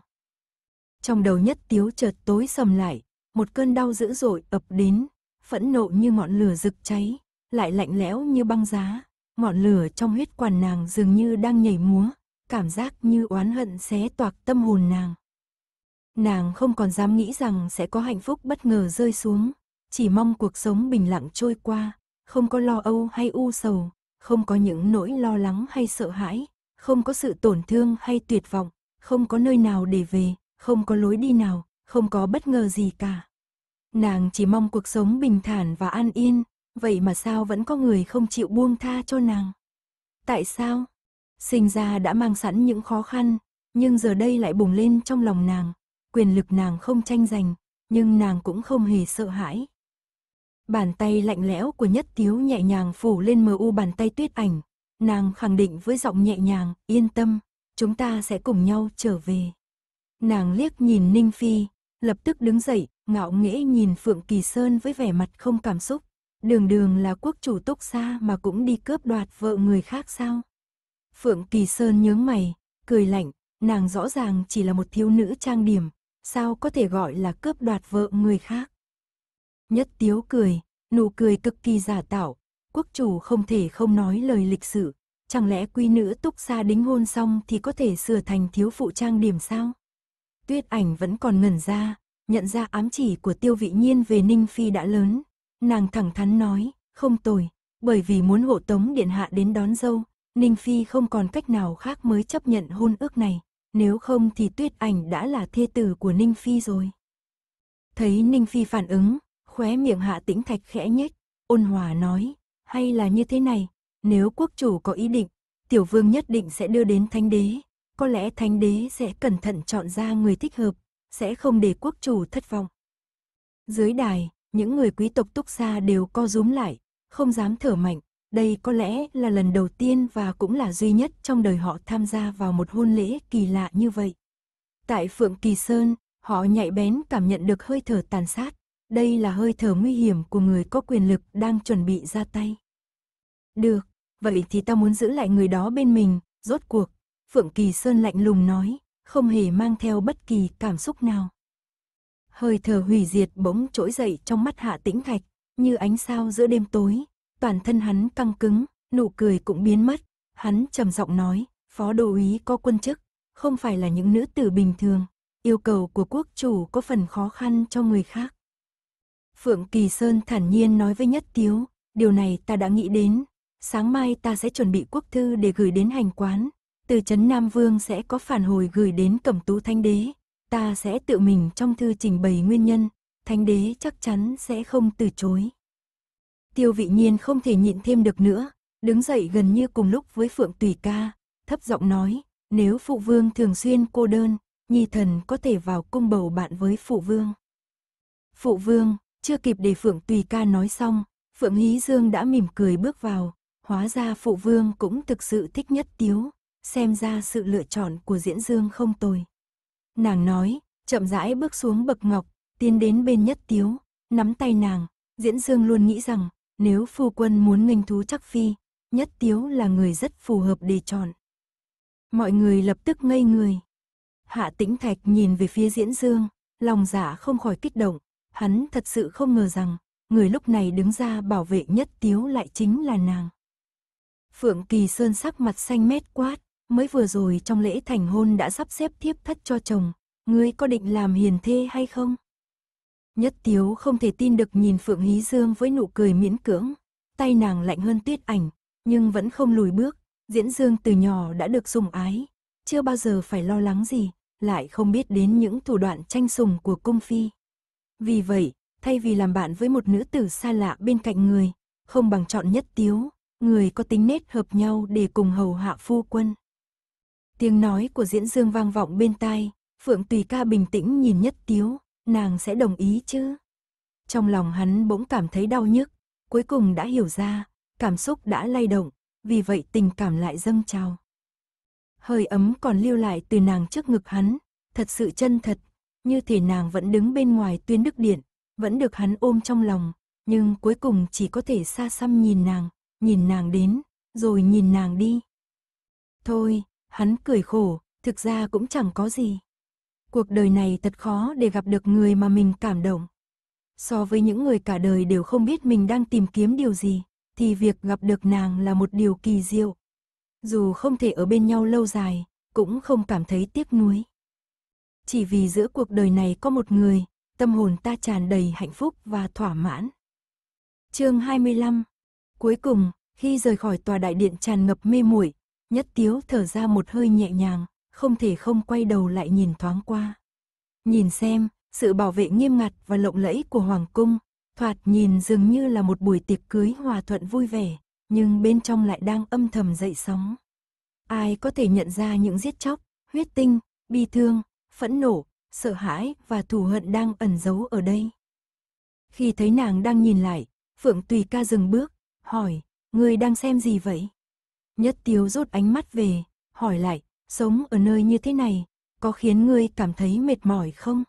Trong đầu nhất tiếu chợt tối sầm lại, một cơn đau dữ dội ập đến, phẫn nộ như ngọn lửa rực cháy, lại lạnh lẽo như băng giá, ngọn lửa trong huyết quản nàng dường như đang nhảy múa, cảm giác như oán hận xé toạc tâm hồn nàng. Nàng không còn dám nghĩ rằng sẽ có hạnh phúc bất ngờ rơi xuống, chỉ mong cuộc sống bình lặng trôi qua, không có lo âu hay u sầu, không có những nỗi lo lắng hay sợ hãi, không có sự tổn thương hay tuyệt vọng, không có nơi nào để về, không có lối đi nào, không có bất ngờ gì cả. Nàng chỉ mong cuộc sống bình thản và an yên, vậy mà sao vẫn có người không chịu buông tha cho nàng? Tại sao? Sinh ra đã mang sẵn những khó khăn, nhưng giờ đây lại bùng lên trong lòng nàng, quyền lực nàng không tranh giành, nhưng nàng cũng không hề sợ hãi. Bàn tay lạnh lẽo của nhất tiếu nhẹ nhàng phủ lên mờ u bàn tay tuyết ảnh, nàng khẳng định với giọng nhẹ nhàng, yên tâm, chúng ta sẽ cùng nhau trở về. Nàng liếc nhìn Ninh Phi, lập tức đứng dậy, ngạo nghễ nhìn Phượng Kỳ Sơn với vẻ mặt không cảm xúc. Đường đường là quốc chủ túc xa mà cũng đi cướp đoạt vợ người khác sao? Phượng Kỳ Sơn nhướng mày, cười lạnh, nàng rõ ràng chỉ là một thiếu nữ trang điểm, sao có thể gọi là cướp đoạt vợ người khác. Nhất tiếu cười, nụ cười cực kỳ giả tạo, quốc chủ không thể không nói lời lịch sử, chẳng lẽ quy nữ túc xa đính hôn xong thì có thể sửa thành thiếu phụ trang điểm sao? Tuyết ảnh vẫn còn ngẩn ra, nhận ra ám chỉ của tiêu vị nhiên về Ninh Phi đã lớn. Nàng thẳng thắn nói, không tồi, bởi vì muốn hộ tống điện hạ đến đón dâu, Ninh Phi không còn cách nào khác mới chấp nhận hôn ước này, nếu không thì tuyết ảnh đã là thê tử của Ninh Phi rồi. Thấy Ninh Phi phản ứng, khóe miệng hạ tĩnh thạch khẽ nhếch, ôn hòa nói, hay là như thế này, nếu quốc chủ có ý định, tiểu vương nhất định sẽ đưa đến thánh đế, có lẽ thánh đế sẽ cẩn thận chọn ra người thích hợp, sẽ không để quốc chủ thất vọng. Dưới đài, những người quý tộc túc xa đều co rúm lại, không dám thở mạnh, đây có lẽ là lần đầu tiên và cũng là duy nhất trong đời họ tham gia vào một hôn lễ kỳ lạ như vậy. Tại Phượng Kỳ Sơn, họ nhạy bén cảm nhận được hơi thở tàn sát. Đây là hơi thở nguy hiểm của người có quyền lực đang chuẩn bị ra tay. Được, vậy thì tao muốn giữ lại người đó bên mình, rốt cuộc. Phượng Kỳ Sơn lạnh lùng nói, không hề mang theo bất kỳ cảm xúc nào. Hơi thở hủy diệt bỗng trỗi dậy trong mắt hạ tĩnh thạch, như ánh sao giữa đêm tối, toàn thân hắn căng cứng, nụ cười cũng biến mất. Hắn trầm giọng nói, phó đô úy có quân chức, không phải là những nữ tử bình thường. Yêu cầu của quốc chủ có phần khó khăn cho người khác. Phượng Kỳ Sơn thản nhiên nói với Nhất Tiếu, điều này ta đã nghĩ đến. Sáng mai ta sẽ chuẩn bị quốc thư để gửi đến hành quán. Từ Trấn Nam Vương sẽ có phản hồi gửi đến Cẩm Tú Thanh Đế. Ta sẽ tự mình trong thư trình bày nguyên nhân. Thanh Đế chắc chắn sẽ không từ chối. Tiêu vị nhiên không thể nhịn thêm được nữa, đứng dậy gần như cùng lúc với Phượng Tùy Ca, thấp giọng nói, nếu phụ vương thường xuyên cô đơn, nhi thần có thể vào cung bầu bạn với phụ vương. Phụ vương, chưa kịp để Phượng Tùy Ca nói xong, Phượng Hí Dương đã mỉm cười bước vào, hóa ra phụ vương cũng thực sự thích nhất tiếu, xem ra sự lựa chọn của diễn dương không tồi. Nàng nói, chậm rãi bước xuống bậc ngọc, tiến đến bên nhất tiếu, nắm tay nàng, diễn dương luôn nghĩ rằng, nếu phu quân muốn nghênh thú chắc phi, nhất tiếu là người rất phù hợp để chọn. Mọi người lập tức ngây người. Hạ tĩnh thạch nhìn về phía diễn dương, lòng giả dạ không khỏi kích động, hắn thật sự không ngờ rằng, người lúc này đứng ra bảo vệ nhất tiếu lại chính là nàng. Phượng Kỳ Sơn sắc mặt xanh mét quát, mới vừa rồi trong lễ thành hôn đã sắp xếp thiếp thất cho chồng, ngươi có định làm hiền thê hay không? Nhất tiếu không thể tin được nhìn Phượng Hí Dương với nụ cười miễn cưỡng. Tay nàng lạnh hơn tuyết ảnh, nhưng vẫn không lùi bước. Diễn Dương từ nhỏ đã được sùng ái. Chưa bao giờ phải lo lắng gì, lại không biết đến những thủ đoạn tranh sùng của cung phi. Vì vậy, thay vì làm bạn với một nữ tử xa lạ bên cạnh người, không bằng chọn nhất tiếu, người có tính nết hợp nhau để cùng hầu hạ phu quân. Tiếng nói của diễn dương vang vọng bên tai, Phượng Tùy ca bình tĩnh nhìn nhất tiếu, nàng sẽ đồng ý chứ? Trong lòng hắn bỗng cảm thấy đau nhức, cuối cùng đã hiểu ra, cảm xúc đã lay động, vì vậy tình cảm lại dâng trào. Hơi ấm còn lưu lại từ nàng trước ngực hắn, thật sự chân thật, như thể nàng vẫn đứng bên ngoài tuyến đức điện, vẫn được hắn ôm trong lòng, nhưng cuối cùng chỉ có thể xa xăm nhìn nàng, nhìn nàng đến, rồi nhìn nàng đi. Thôi, hắn cười khổ, thực ra cũng chẳng có gì cuộc đời này thật khó để gặp được người mà mình cảm động. So với những người cả đời đều không biết mình đang tìm kiếm điều gì, thì việc gặp được nàng là một điều kỳ diệu. Dù không thể ở bên nhau lâu dài, cũng không cảm thấy tiếc nuối. Chỉ vì giữa cuộc đời này có một người, tâm hồn ta tràn đầy hạnh phúc và thỏa mãn. Chương 25. Cuối cùng, khi rời khỏi tòa đại điện tràn ngập mê muội, Nhất Tiếu thở ra một hơi nhẹ nhàng, không thể không quay đầu lại nhìn thoáng qua. Nhìn xem, sự bảo vệ nghiêm ngặt và lộng lẫy của Hoàng Cung, thoạt nhìn dường như là một buổi tiệc cưới hòa thuận vui vẻ, nhưng bên trong lại đang âm thầm dậy sóng. Ai có thể nhận ra những giết chóc, huyết tinh, bi thương, phẫn nộ, sợ hãi và thù hận đang ẩn giấu ở đây. Khi thấy nàng đang nhìn lại, Phượng Tùy ca dừng bước, hỏi, người đang xem gì vậy? Nhất tiếu rút ánh mắt về, hỏi lại, Sống ở nơi như thế này, có khiến ngươi cảm thấy mệt mỏi không?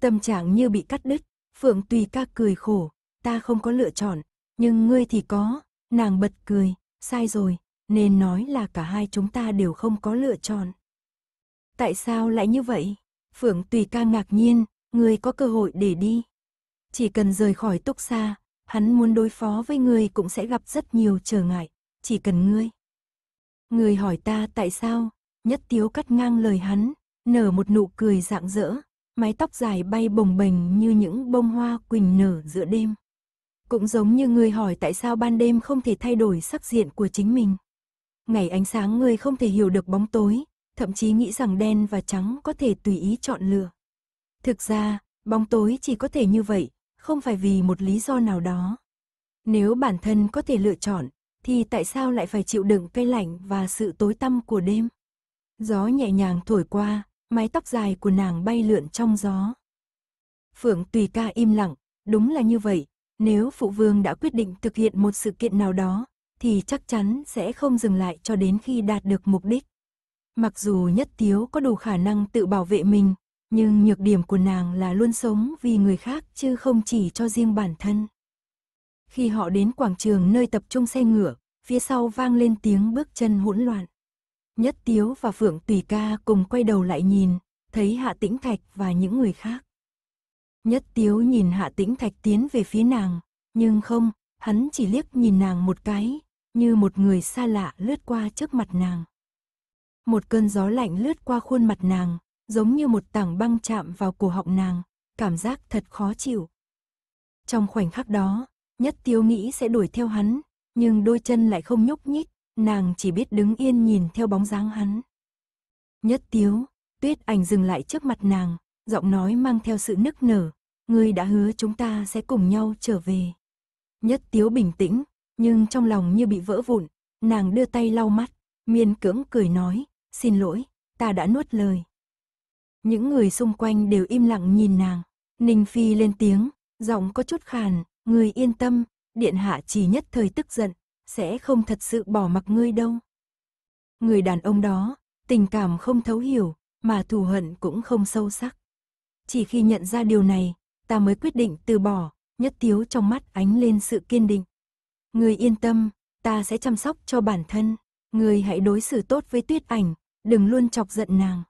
Tâm trạng như bị cắt đứt, Phượng Tùy ca cười khổ, ta không có lựa chọn, nhưng ngươi thì có, nàng bật cười, sai rồi, nên nói là cả hai chúng ta đều không có lựa chọn. Tại sao lại như vậy? Phượng Tùy ca ngạc nhiên, ngươi có cơ hội để đi. Chỉ cần rời khỏi túc xa, hắn muốn đối phó với ngươi cũng sẽ gặp rất nhiều trở ngại, chỉ cần ngươi. Người hỏi ta tại sao? Nhất tiếu cắt ngang lời hắn, nở một nụ cười rạng rỡ, mái tóc dài bay bồng bềnh như những bông hoa quỳnh nở giữa đêm. Cũng giống như người hỏi tại sao ban đêm không thể thay đổi sắc diện của chính mình. Ngày ánh sáng người không thể hiểu được bóng tối, thậm chí nghĩ rằng đen và trắng có thể tùy ý chọn lựa. Thực ra, bóng tối chỉ có thể như vậy, không phải vì một lý do nào đó. Nếu bản thân có thể lựa chọn, thì tại sao lại phải chịu đựng cái lạnh và sự tối tăm của đêm? Gió nhẹ nhàng thổi qua, mái tóc dài của nàng bay lượn trong gió. Phượng Tùy Ca im lặng, đúng là như vậy, nếu Phụ Vương đã quyết định thực hiện một sự kiện nào đó, thì chắc chắn sẽ không dừng lại cho đến khi đạt được mục đích. Mặc dù Nhất Tiếu có đủ khả năng tự bảo vệ mình, nhưng nhược điểm của nàng là luôn sống vì người khác chứ không chỉ cho riêng bản thân. Khi họ đến quảng trường nơi tập trung xe ngựa, phía sau vang lên tiếng bước chân hỗn loạn. Nhất Tiếu và Phượng Tùy Ca cùng quay đầu lại nhìn, thấy Hạ Tĩnh Thạch và những người khác. Nhất Tiếu nhìn Hạ Tĩnh Thạch tiến về phía nàng, nhưng không, hắn chỉ liếc nhìn nàng một cái, như một người xa lạ lướt qua trước mặt nàng. Một cơn gió lạnh lướt qua khuôn mặt nàng, giống như một tảng băng chạm vào cổ họng nàng, cảm giác thật khó chịu. Trong khoảnh khắc đó, Nhất tiêu nghĩ sẽ đuổi theo hắn, nhưng đôi chân lại không nhúc nhích, nàng chỉ biết đứng yên nhìn theo bóng dáng hắn. Nhất tiếu, tuyết ảnh dừng lại trước mặt nàng, giọng nói mang theo sự nức nở, ngươi đã hứa chúng ta sẽ cùng nhau trở về. Nhất tiếu bình tĩnh, nhưng trong lòng như bị vỡ vụn, nàng đưa tay lau mắt, miên cưỡng cười nói, xin lỗi, ta đã nuốt lời. Những người xung quanh đều im lặng nhìn nàng, Ninh Phi lên tiếng, giọng có chút khàn, người yên tâm, điện hạ chỉ nhất thời tức giận, sẽ không thật sự bỏ mặc ngươi đâu. Người đàn ông đó, tình cảm không thấu hiểu, mà thù hận cũng không sâu sắc. Chỉ khi nhận ra điều này, ta mới quyết định từ bỏ, nhất tiếu trong mắt ánh lên sự kiên định. Người yên tâm, ta sẽ chăm sóc cho bản thân, người hãy đối xử tốt với tuyết ảnh, đừng luôn chọc giận nàng.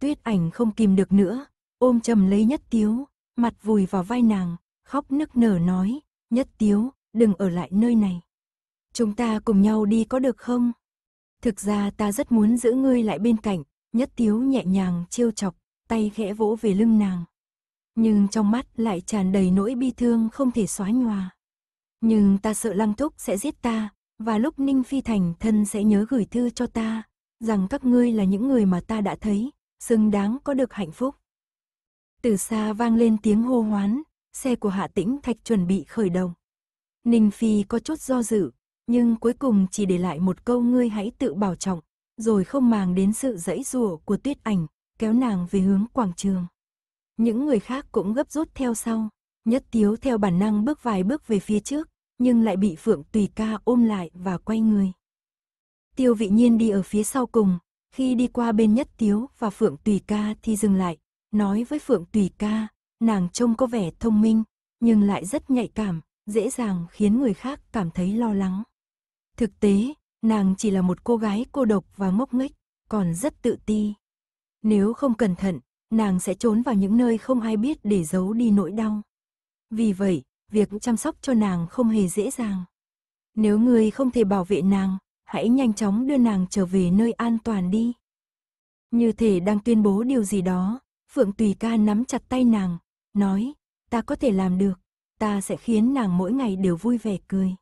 Tuyết ảnh không kìm được nữa, ôm chầm lấy nhất tiếu, mặt vùi vào vai nàng, khóc nức nở nói, nhất tiếu, đừng ở lại nơi này. Chúng ta cùng nhau đi có được không? Thực ra ta rất muốn giữ ngươi lại bên cạnh, nhất tiếu nhẹ nhàng trêu chọc, tay khẽ vỗ về lưng nàng. Nhưng trong mắt lại tràn đầy nỗi bi thương không thể xóa nhòa. Nhưng ta sợ lăng thúc sẽ giết ta, và lúc Ninh Phi Thành thân sẽ nhớ gửi thư cho ta, rằng các ngươi là những người mà ta đã thấy, xứng đáng có được hạnh phúc. Từ xa vang lên tiếng hô hoán, xe của Hạ Tĩnh Thạch chuẩn bị khởi động. Ninh Phi có chút do dự, nhưng cuối cùng chỉ để lại một câu ngươi hãy tự bảo trọng, rồi không màng đến sự dãy rủa của tuyết ảnh, kéo nàng về hướng quảng trường. Những người khác cũng gấp rút theo sau, nhất tiếu theo bản năng bước vài bước về phía trước, nhưng lại bị Phượng Tùy Ca ôm lại và quay người. Tiêu vị nhiên đi ở phía sau cùng, khi đi qua bên nhất tiếu và Phượng Tùy Ca thì dừng lại, nói với Phượng Tùy Ca, nàng trông có vẻ thông minh, nhưng lại rất nhạy cảm, dễ dàng khiến người khác cảm thấy lo lắng. Thực tế, nàng chỉ là một cô gái cô độc và ngốc nghếch, còn rất tự ti. Nếu không cẩn thận, nàng sẽ trốn vào những nơi không ai biết để giấu đi nỗi đau. Vì vậy, việc chăm sóc cho nàng không hề dễ dàng. Nếu người không thể bảo vệ nàng, hãy nhanh chóng đưa nàng trở về nơi an toàn đi. Như thể đang tuyên bố điều gì đó, Phượng Tùy Ca nắm chặt tay nàng, nói, ta có thể làm được, ta sẽ khiến nàng mỗi ngày đều vui vẻ cười.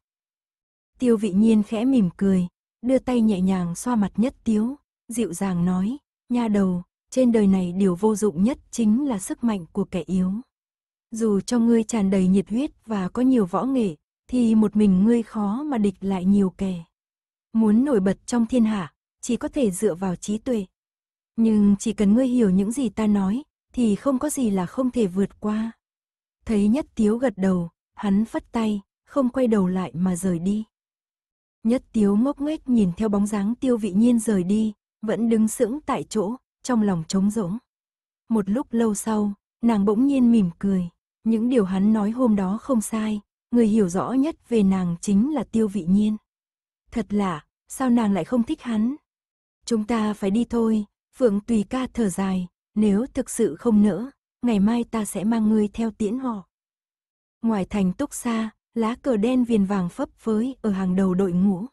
Tiêu vị nhiên khẽ mỉm cười, đưa tay nhẹ nhàng xoa mặt nhất tiếu, dịu dàng nói, nha đầu, trên đời này điều vô dụng nhất chính là sức mạnh của kẻ yếu. Dù cho ngươi tràn đầy nhiệt huyết và có nhiều võ nghệ, thì một mình ngươi khó mà địch lại nhiều kẻ. Muốn nổi bật trong thiên hạ, chỉ có thể dựa vào trí tuệ. Nhưng chỉ cần ngươi hiểu những gì ta nói, thì không có gì là không thể vượt qua. Thấy Nhất Tiếu gật đầu, hắn phất tay, không quay đầu lại mà rời đi. Nhất Tiếu ngốc nghếch nhìn theo bóng dáng tiêu vị nhiên rời đi, vẫn đứng sững tại chỗ, trong lòng trống rỗng. Một lúc lâu sau, nàng bỗng nhiên mỉm cười, những điều hắn nói hôm đó không sai, người hiểu rõ nhất về nàng chính là tiêu vị nhiên. Thật lạ, sao nàng lại không thích hắn? Chúng ta phải đi thôi, Phượng Tùy ca thở dài, nếu thực sự không nỡ, ngày mai ta sẽ mang ngươi theo tiễn họ. Ngoài thành túc xa, lá cờ đen viền vàng phấp phới ở hàng đầu đội ngũ.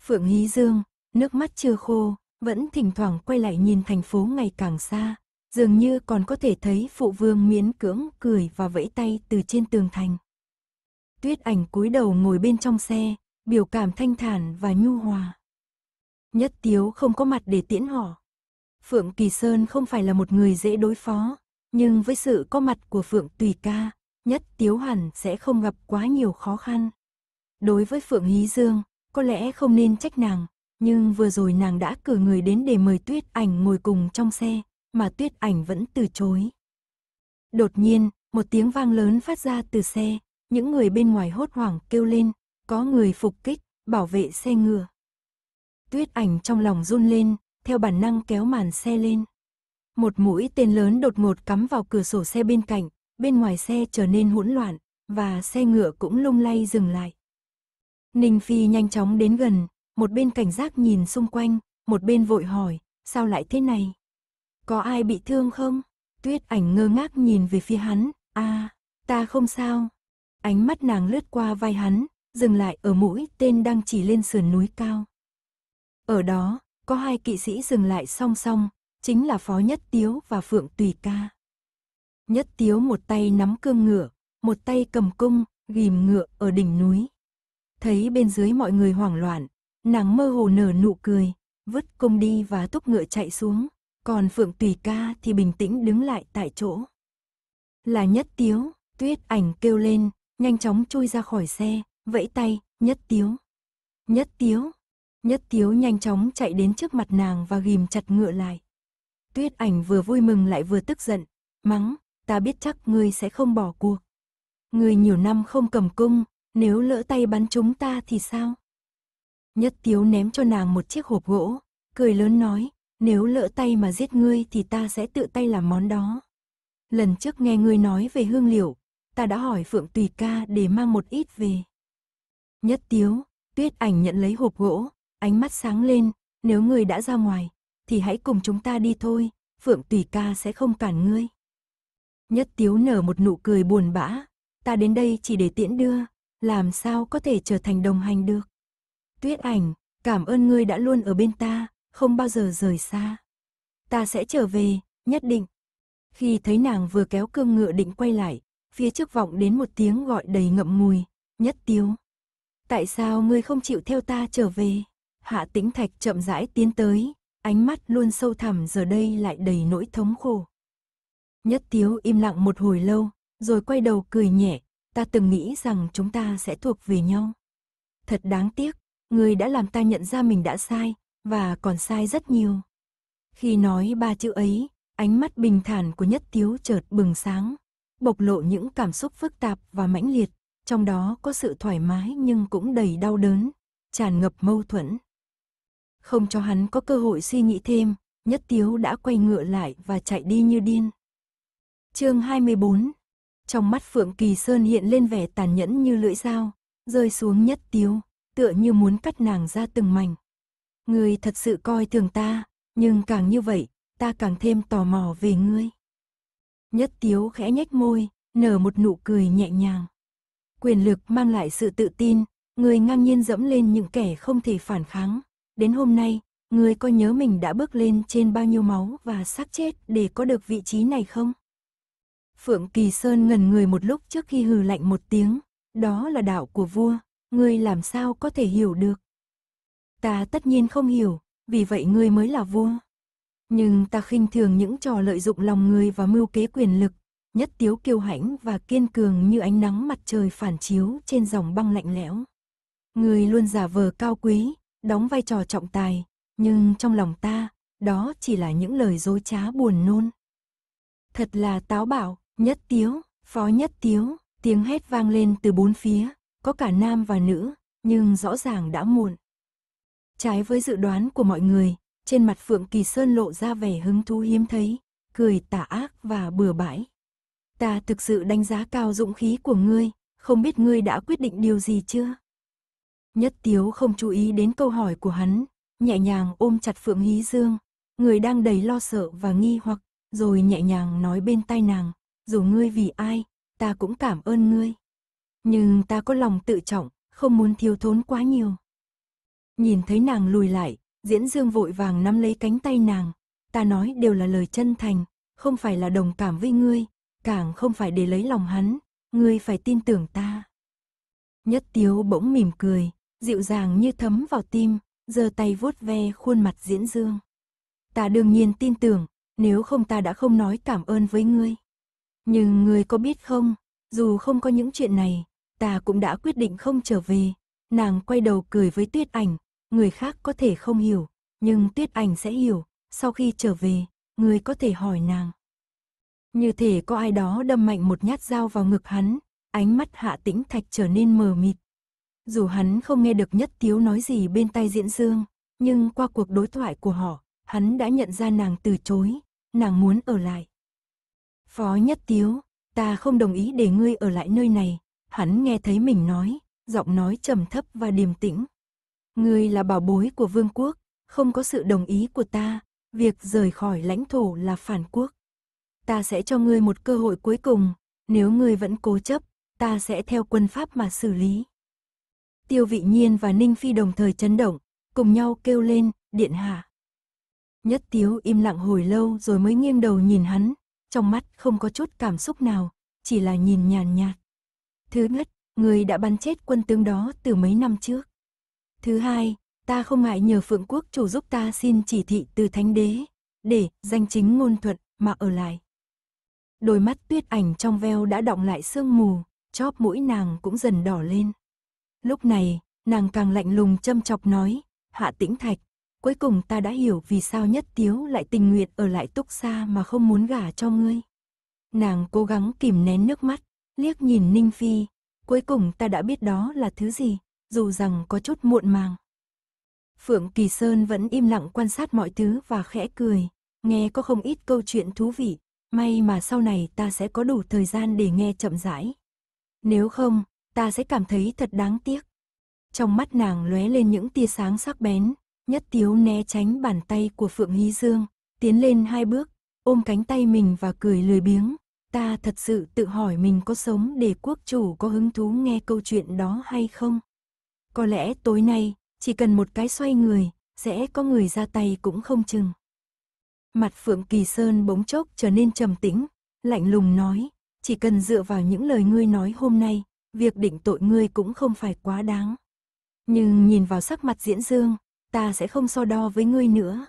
Phượng Hí Dương, nước mắt chưa khô, vẫn thỉnh thoảng quay lại nhìn thành phố ngày càng xa, dường như còn có thể thấy phụ vương miễn cưỡng cười và vẫy tay từ trên tường thành. Tuyết ảnh cúi đầu ngồi bên trong xe, biểu cảm thanh thản và nhu hòa. Nhất tiếu không có mặt để tiễn họ, Phượng Kỳ Sơn không phải là một người dễ đối phó, nhưng với sự có mặt của Phượng Tùy Ca, nhất Tiếu Hàn sẽ không gặp quá nhiều khó khăn. Đối với Phượng Hí Dương, có lẽ không nên trách nàng, nhưng vừa rồi nàng đã cử người đến để mời Tuyết Ảnh ngồi cùng trong xe, mà Tuyết Ảnh vẫn từ chối. Đột nhiên, một tiếng vang lớn phát ra từ xe, những người bên ngoài hốt hoảng kêu lên, có người phục kích, bảo vệ xe ngựa. Tuyết Ảnh trong lòng run lên, theo bản năng kéo màn xe lên. Một mũi tên lớn đột ngột cắm vào cửa sổ xe bên cạnh, bên ngoài xe trở nên hỗn loạn, và xe ngựa cũng lung lay dừng lại. Ninh Phi nhanh chóng đến gần, một bên cảnh giác nhìn xung quanh, một bên vội hỏi, sao lại thế này? Có ai bị thương không? Tuyết ảnh ngơ ngác nhìn về phía hắn, a à, ta không sao. Ánh mắt nàng lướt qua vai hắn, dừng lại ở mũi tên đang chỉ lên sườn núi cao. Ở đó, có hai kỵ sĩ dừng lại song song, chính là Phó Nhất Tiếu và Phượng Tùy Ca. Nhất Tiếu một tay nắm cương ngựa, một tay cầm cung, ghim ngựa ở đỉnh núi. Thấy bên dưới mọi người hoảng loạn, nàng mơ hồ nở nụ cười, vứt cung đi và thúc ngựa chạy xuống, còn Phượng Tùy Ca thì bình tĩnh đứng lại tại chỗ. Là Nhất Tiếu, Tuyết Ảnh kêu lên, nhanh chóng chui ra khỏi xe, vẫy tay, Nhất Tiếu. Nhất Tiếu, Nhất Tiếu nhanh chóng chạy đến trước mặt nàng và ghim chặt ngựa lại. Tuyết ảnh vừa vui mừng lại vừa tức giận, mắng, ta biết chắc ngươi sẽ không bỏ cuộc. Ngươi nhiều năm không cầm cung, nếu lỡ tay bắn chúng ta thì sao? Nhất Tiếu ném cho nàng một chiếc hộp gỗ, cười lớn nói, nếu lỡ tay mà giết ngươi thì ta sẽ tự tay làm món đó. Lần trước nghe ngươi nói về hương liệu, ta đã hỏi Phượng Tùy Ca để mang một ít về. Nhất Tiếu, Tuyết ảnh nhận lấy hộp gỗ, ánh mắt sáng lên, nếu người đã ra ngoài, thì hãy cùng chúng ta đi thôi, Phượng Tùy ca sẽ không cản ngươi. Nhất Tiếu nở một nụ cười buồn bã, ta đến đây chỉ để tiễn đưa, làm sao có thể trở thành đồng hành được. Tuyết ảnh, cảm ơn ngươi đã luôn ở bên ta, không bao giờ rời xa. Ta sẽ trở về, nhất định. Khi thấy nàng vừa kéo cương ngựa định quay lại, phía trước vọng đến một tiếng gọi đầy ngậm ngùi, nhất tiếu. Tại sao ngươi không chịu theo ta trở về? hạ tĩnh thạch chậm rãi tiến tới, ánh mắt luôn sâu thẳm giờ đây lại đầy nỗi thống khổ. Nhất tiếu im lặng một hồi lâu, rồi quay đầu cười nhẹ, ta từng nghĩ rằng chúng ta sẽ thuộc về nhau. Thật đáng tiếc, người đã làm ta nhận ra mình đã sai, và còn sai rất nhiều. Khi nói ba chữ ấy, ánh mắt bình thản của nhất tiếu chợt bừng sáng, bộc lộ những cảm xúc phức tạp và mãnh liệt, trong đó có sự thoải mái nhưng cũng đầy đau đớn, tràn ngập mâu thuẫn. Không cho hắn có cơ hội suy nghĩ thêm, nhất tiếu đã quay ngựa lại và chạy đi như điên. chương 24 Trong mắt Phượng Kỳ Sơn hiện lên vẻ tàn nhẫn như lưỡi dao, rơi xuống nhất tiếu, tựa như muốn cắt nàng ra từng mảnh. Người thật sự coi thường ta, nhưng càng như vậy, ta càng thêm tò mò về ngươi. Nhất tiếu khẽ nhếch môi, nở một nụ cười nhẹ nhàng. Quyền lực mang lại sự tự tin, người ngang nhiên dẫm lên những kẻ không thể phản kháng. Đến hôm nay, ngươi có nhớ mình đã bước lên trên bao nhiêu máu và xác chết để có được vị trí này không? Phượng Kỳ Sơn ngẩn người một lúc trước khi hừ lạnh một tiếng, đó là đạo của vua, ngươi làm sao có thể hiểu được? Ta tất nhiên không hiểu, vì vậy ngươi mới là vua. Nhưng ta khinh thường những trò lợi dụng lòng người và mưu kế quyền lực, nhất tiếu kiêu hãnh và kiên cường như ánh nắng mặt trời phản chiếu trên dòng băng lạnh lẽo. Người luôn giả vờ cao quý, đóng vai trò trọng tài, nhưng trong lòng ta, đó chỉ là những lời dối trá buồn nôn. Thật là táo bạo, nhất tiếu, phó nhất tiếu, tiếng hét vang lên từ bốn phía, có cả nam và nữ, nhưng rõ ràng đã muộn. Trái với dự đoán của mọi người, trên mặt Phượng Kỳ Sơn lộ ra vẻ hứng thú hiếm thấy, cười tà ác và bừa bãi. Ta thực sự đánh giá cao dũng khí của ngươi, không biết ngươi đã quyết định điều gì chưa? Nhất Tiếu không chú ý đến câu hỏi của hắn, nhẹ nhàng ôm chặt Phượng Hí Dương, người đang đầy lo sợ và nghi hoặc, rồi nhẹ nhàng nói bên tai nàng, dù ngươi vì ai, ta cũng cảm ơn ngươi. Nhưng ta có lòng tự trọng, không muốn thiếu thốn quá nhiều. Nhìn thấy nàng lùi lại, Diễn Dương vội vàng nắm lấy cánh tay nàng, ta nói đều là lời chân thành, không phải là đồng cảm với ngươi, càng không phải để lấy lòng hắn, ngươi phải tin tưởng ta. Nhất Tiếu bỗng mỉm cười, dịu dàng như thấm vào tim, giơ tay vuốt ve khuôn mặt diễn dương. Ta đương nhiên tin tưởng, nếu không ta đã không nói cảm ơn với ngươi. Nhưng ngươi có biết không, dù không có những chuyện này, ta cũng đã quyết định không trở về. Nàng quay đầu cười với tuyết ảnh, người khác có thể không hiểu, nhưng tuyết ảnh sẽ hiểu, sau khi trở về, ngươi có thể hỏi nàng. Như thể có ai đó đâm mạnh một nhát dao vào ngực hắn, ánh mắt hạ tĩnh thạch trở nên mờ mịt, dù hắn không nghe được Nhất Tiếu nói gì bên tay Diễn Dương, nhưng qua cuộc đối thoại của họ, hắn đã nhận ra nàng từ chối, nàng muốn ở lại. Phó Nhất Tiếu, ta không đồng ý để ngươi ở lại nơi này, hắn nghe thấy mình nói, giọng nói trầm thấp và điềm tĩnh. Ngươi là bảo bối của vương quốc, không có sự đồng ý của ta, việc rời khỏi lãnh thổ là phản quốc. Ta sẽ cho ngươi một cơ hội cuối cùng, nếu ngươi vẫn cố chấp, ta sẽ theo quân pháp mà xử lý. Tiêu vị nhiên và Ninh Phi đồng thời chấn động, cùng nhau kêu lên, điện hạ. Nhất tiếu im lặng hồi lâu rồi mới nghiêng đầu nhìn hắn, trong mắt không có chút cảm xúc nào, chỉ là nhìn nhàn nhạt. Thứ nhất, người đã bắn chết quân tướng đó từ mấy năm trước. Thứ hai, ta không ngại nhờ Phượng Quốc chủ giúp ta xin chỉ thị từ Thánh Đế, để danh chính ngôn thuận mà ở lại. Đôi mắt tuyết ảnh trong veo đã động lại sương mù, chóp mũi nàng cũng dần đỏ lên. Lúc này, nàng càng lạnh lùng châm chọc nói, hạ tĩnh thạch, cuối cùng ta đã hiểu vì sao nhất tiếu lại tình nguyện ở lại túc xa mà không muốn gả cho ngươi. Nàng cố gắng kìm nén nước mắt, liếc nhìn Ninh Phi, cuối cùng ta đã biết đó là thứ gì, dù rằng có chút muộn màng. Phượng Kỳ Sơn vẫn im lặng quan sát mọi thứ và khẽ cười, nghe có không ít câu chuyện thú vị, may mà sau này ta sẽ có đủ thời gian để nghe chậm rãi. Nếu không, ta sẽ cảm thấy thật đáng tiếc. Trong mắt nàng lóe lên những tia sáng sắc bén, nhất tiếu né tránh bàn tay của Phượng Hy Dương, tiến lên hai bước, ôm cánh tay mình và cười lười biếng. Ta thật sự tự hỏi mình có sống để quốc chủ có hứng thú nghe câu chuyện đó hay không? Có lẽ tối nay, chỉ cần một cái xoay người, sẽ có người ra tay cũng không chừng. Mặt Phượng Kỳ Sơn bỗng chốc trở nên trầm tĩnh, lạnh lùng nói, chỉ cần dựa vào những lời ngươi nói hôm nay, việc định tội ngươi cũng không phải quá đáng. Nhưng nhìn vào sắc mặt diễn dương, ta sẽ không so đo với ngươi nữa.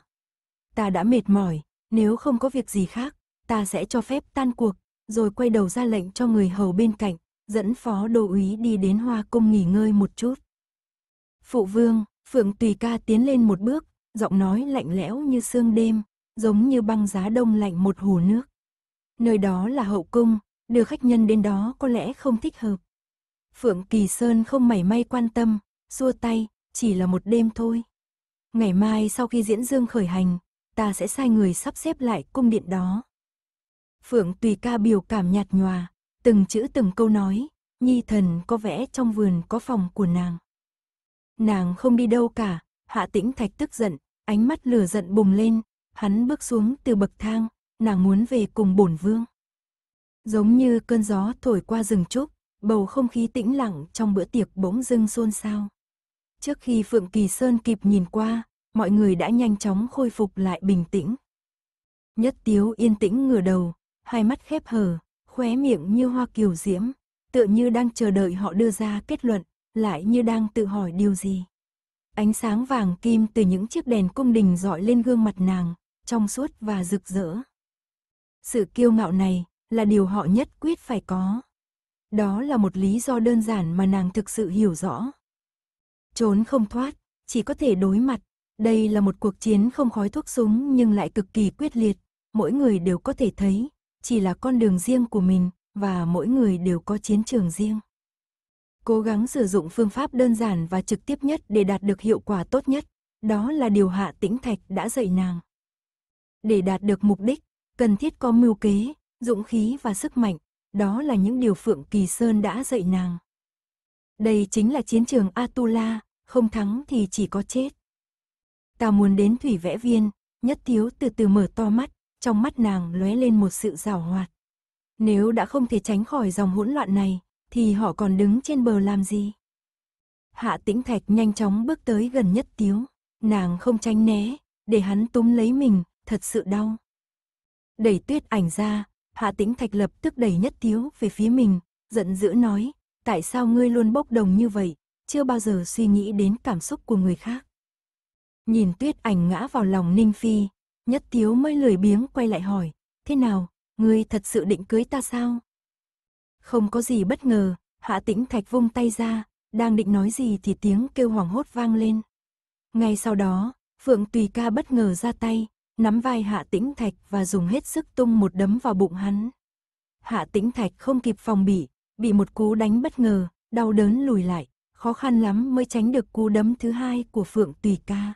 Ta đã mệt mỏi, nếu không có việc gì khác, ta sẽ cho phép tan cuộc, rồi quay đầu ra lệnh cho người hầu bên cạnh, dẫn phó đô úy đi đến hoa cung nghỉ ngơi một chút. Phụ vương, Phượng Tùy Ca tiến lên một bước, giọng nói lạnh lẽo như sương đêm, giống như băng giá đông lạnh một hồ nước. Nơi đó là hậu cung, đưa khách nhân đến đó có lẽ không thích hợp. Phượng Kỳ Sơn không mảy may quan tâm, xua tay, chỉ là một đêm thôi. Ngày mai sau khi diễn dương khởi hành, ta sẽ sai người sắp xếp lại cung điện đó. Phượng Tùy ca biểu cảm nhạt nhòa, từng chữ từng câu nói, nhi thần có vẽ trong vườn có phòng của nàng. Nàng không đi đâu cả, hạ tĩnh thạch tức giận, ánh mắt lửa giận bùng lên, hắn bước xuống từ bậc thang, nàng muốn về cùng bổn vương. Giống như cơn gió thổi qua rừng trúc, bầu không khí tĩnh lặng trong bữa tiệc bỗng dưng xôn xao. Trước khi Phượng Kỳ Sơn kịp nhìn qua, mọi người đã nhanh chóng khôi phục lại bình tĩnh. Nhất Tiếu yên tĩnh ngửa đầu, hai mắt khép hờ, khóe miệng như hoa kiều diễm, tựa như đang chờ đợi họ đưa ra kết luận, lại như đang tự hỏi điều gì. Ánh sáng vàng kim từ những chiếc đèn cung đình dọi lên gương mặt nàng, trong suốt và rực rỡ. Sự kiêu ngạo này là điều họ nhất quyết phải có. Đó là một lý do đơn giản mà nàng thực sự hiểu rõ. Trốn không thoát, chỉ có thể đối mặt. Đây là một cuộc chiến không khói thuốc súng nhưng lại cực kỳ quyết liệt. Mỗi người đều có thể thấy, chỉ là con đường riêng của mình và mỗi người đều có chiến trường riêng. Cố gắng sử dụng phương pháp đơn giản và trực tiếp nhất để đạt được hiệu quả tốt nhất, đó là điều Hạ Tĩnh Thạch đã dạy nàng. Để đạt được mục đích, cần thiết có mưu kế, dũng khí và sức mạnh, đó là những điều Phượng Kỳ Sơn đã dạy nàng. Đây chính là chiến trường Atula, không thắng thì chỉ có chết. Tao muốn đến thủy vẽ viên, nhất thiếu từ từ mở to mắt, trong mắt nàng lóe lên một sự rào hoạt. Nếu đã không thể tránh khỏi dòng hỗn loạn này, thì họ còn đứng trên bờ làm gì? Hạ tĩnh thạch nhanh chóng bước tới gần nhất tiếu, nàng không tránh né, để hắn túm lấy mình, thật sự đau. Đẩy tuyết ảnh ra, Hạ Tĩnh Thạch lập tức đẩy Nhất Tiếu về phía mình, giận dữ nói, tại sao ngươi luôn bốc đồng như vậy, chưa bao giờ suy nghĩ đến cảm xúc của người khác. Nhìn tuyết ảnh ngã vào lòng Ninh Phi, Nhất Tiếu mới lười biếng quay lại hỏi, thế nào, ngươi thật sự định cưới ta sao? Không có gì bất ngờ, Hạ Tĩnh Thạch vung tay ra, đang định nói gì thì tiếng kêu hoảng hốt vang lên. Ngay sau đó, Phượng Tùy Ca bất ngờ ra tay, nắm vai Hạ Tĩnh Thạch và dùng hết sức tung một đấm vào bụng hắn. Hạ Tĩnh Thạch không kịp phòng bị, bị một cú đánh bất ngờ, đau đớn lùi lại, khó khăn lắm mới tránh được cú đấm thứ hai của Phượng Tùy Ca.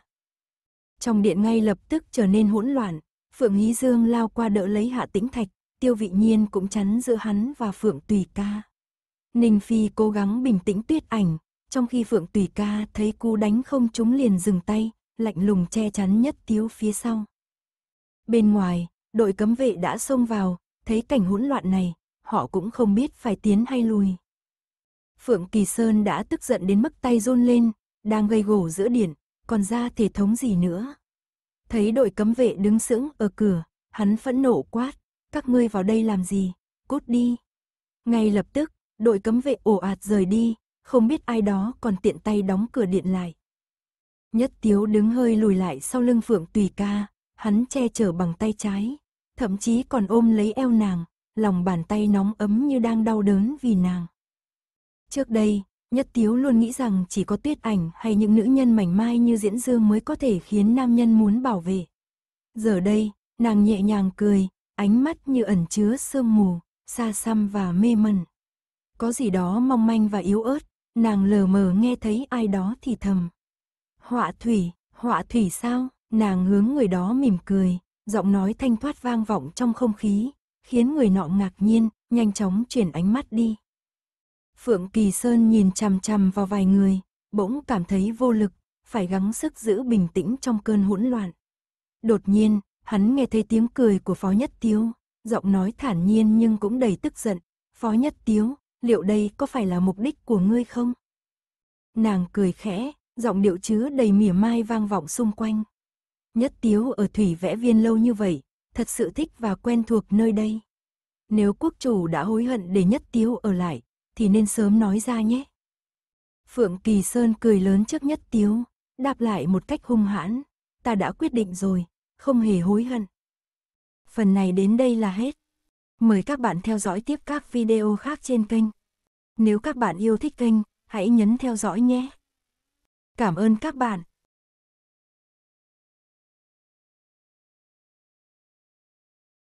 Trong điện ngay lập tức trở nên hỗn loạn, Phượng Hí Dương lao qua đỡ lấy Hạ Tĩnh Thạch, Tiêu Vị Nhiên cũng chắn giữa hắn và Phượng Tùy Ca. Ninh Phi cố gắng bình tĩnh tuyết ảnh, trong khi Phượng Tùy Ca thấy cú đánh không trúng liền dừng tay, lạnh lùng che chắn nhất tiếu phía sau. Bên ngoài, đội cấm vệ đã xông vào, thấy cảnh hỗn loạn này, họ cũng không biết phải tiến hay lùi. Phượng Kỳ Sơn đã tức giận đến mức tay run lên, đang gây gổ giữa điện, còn ra thể thống gì nữa. Thấy đội cấm vệ đứng sững ở cửa, hắn phẫn nộ quát, các ngươi vào đây làm gì, cút đi. Ngay lập tức, đội cấm vệ ổ ạt rời đi, không biết ai đó còn tiện tay đóng cửa điện lại. Nhất Tiếu đứng hơi lùi lại sau lưng Phượng Tùy Ca, hắn che chở bằng tay trái, thậm chí còn ôm lấy eo nàng, lòng bàn tay nóng ấm như đang đau đớn vì nàng. Trước đây, Nhất Tiếu luôn nghĩ rằng chỉ có tuyết ảnh hay những nữ nhân mảnh mai như Diễn Dương mới có thể khiến nam nhân muốn bảo vệ. Giờ đây, nàng nhẹ nhàng cười, ánh mắt như ẩn chứa sương mù, xa xăm và mê mẩn. Có gì đó mong manh và yếu ớt, nàng lờ mờ nghe thấy ai đó thì thầm. Họa thủy, họa thủy sao? Nàng hướng người đó mỉm cười, giọng nói thanh thoát vang vọng trong không khí, khiến người nọ ngạc nhiên, nhanh chóng chuyển ánh mắt đi. Phượng Kỳ Sơn nhìn chằm chằm vào vài người, bỗng cảm thấy vô lực, phải gắng sức giữ bình tĩnh trong cơn hỗn loạn. Đột nhiên, hắn nghe thấy tiếng cười của Phó Nhất Tiếu, giọng nói thản nhiên nhưng cũng đầy tức giận. Phó Nhất Tiếu, liệu đây có phải là mục đích của ngươi không? Nàng cười khẽ, giọng điệu chứa đầy mỉa mai vang vọng xung quanh. Nhất Tiếu ở Thủy Vẽ Viên lâu như vậy, thật sự thích và quen thuộc nơi đây. Nếu quốc chủ đã hối hận để Nhất Tiếu ở lại, thì nên sớm nói ra nhé. Phượng Kỳ Sơn cười lớn trước Nhất Tiếu, đáp lại một cách hung hãn. Ta đã quyết định rồi, không hề hối hận. Phần này đến đây là hết. Mời các bạn theo dõi tiếp các video khác trên kênh. Nếu các bạn yêu thích kênh, hãy nhấn theo dõi nhé. Cảm ơn các bạn.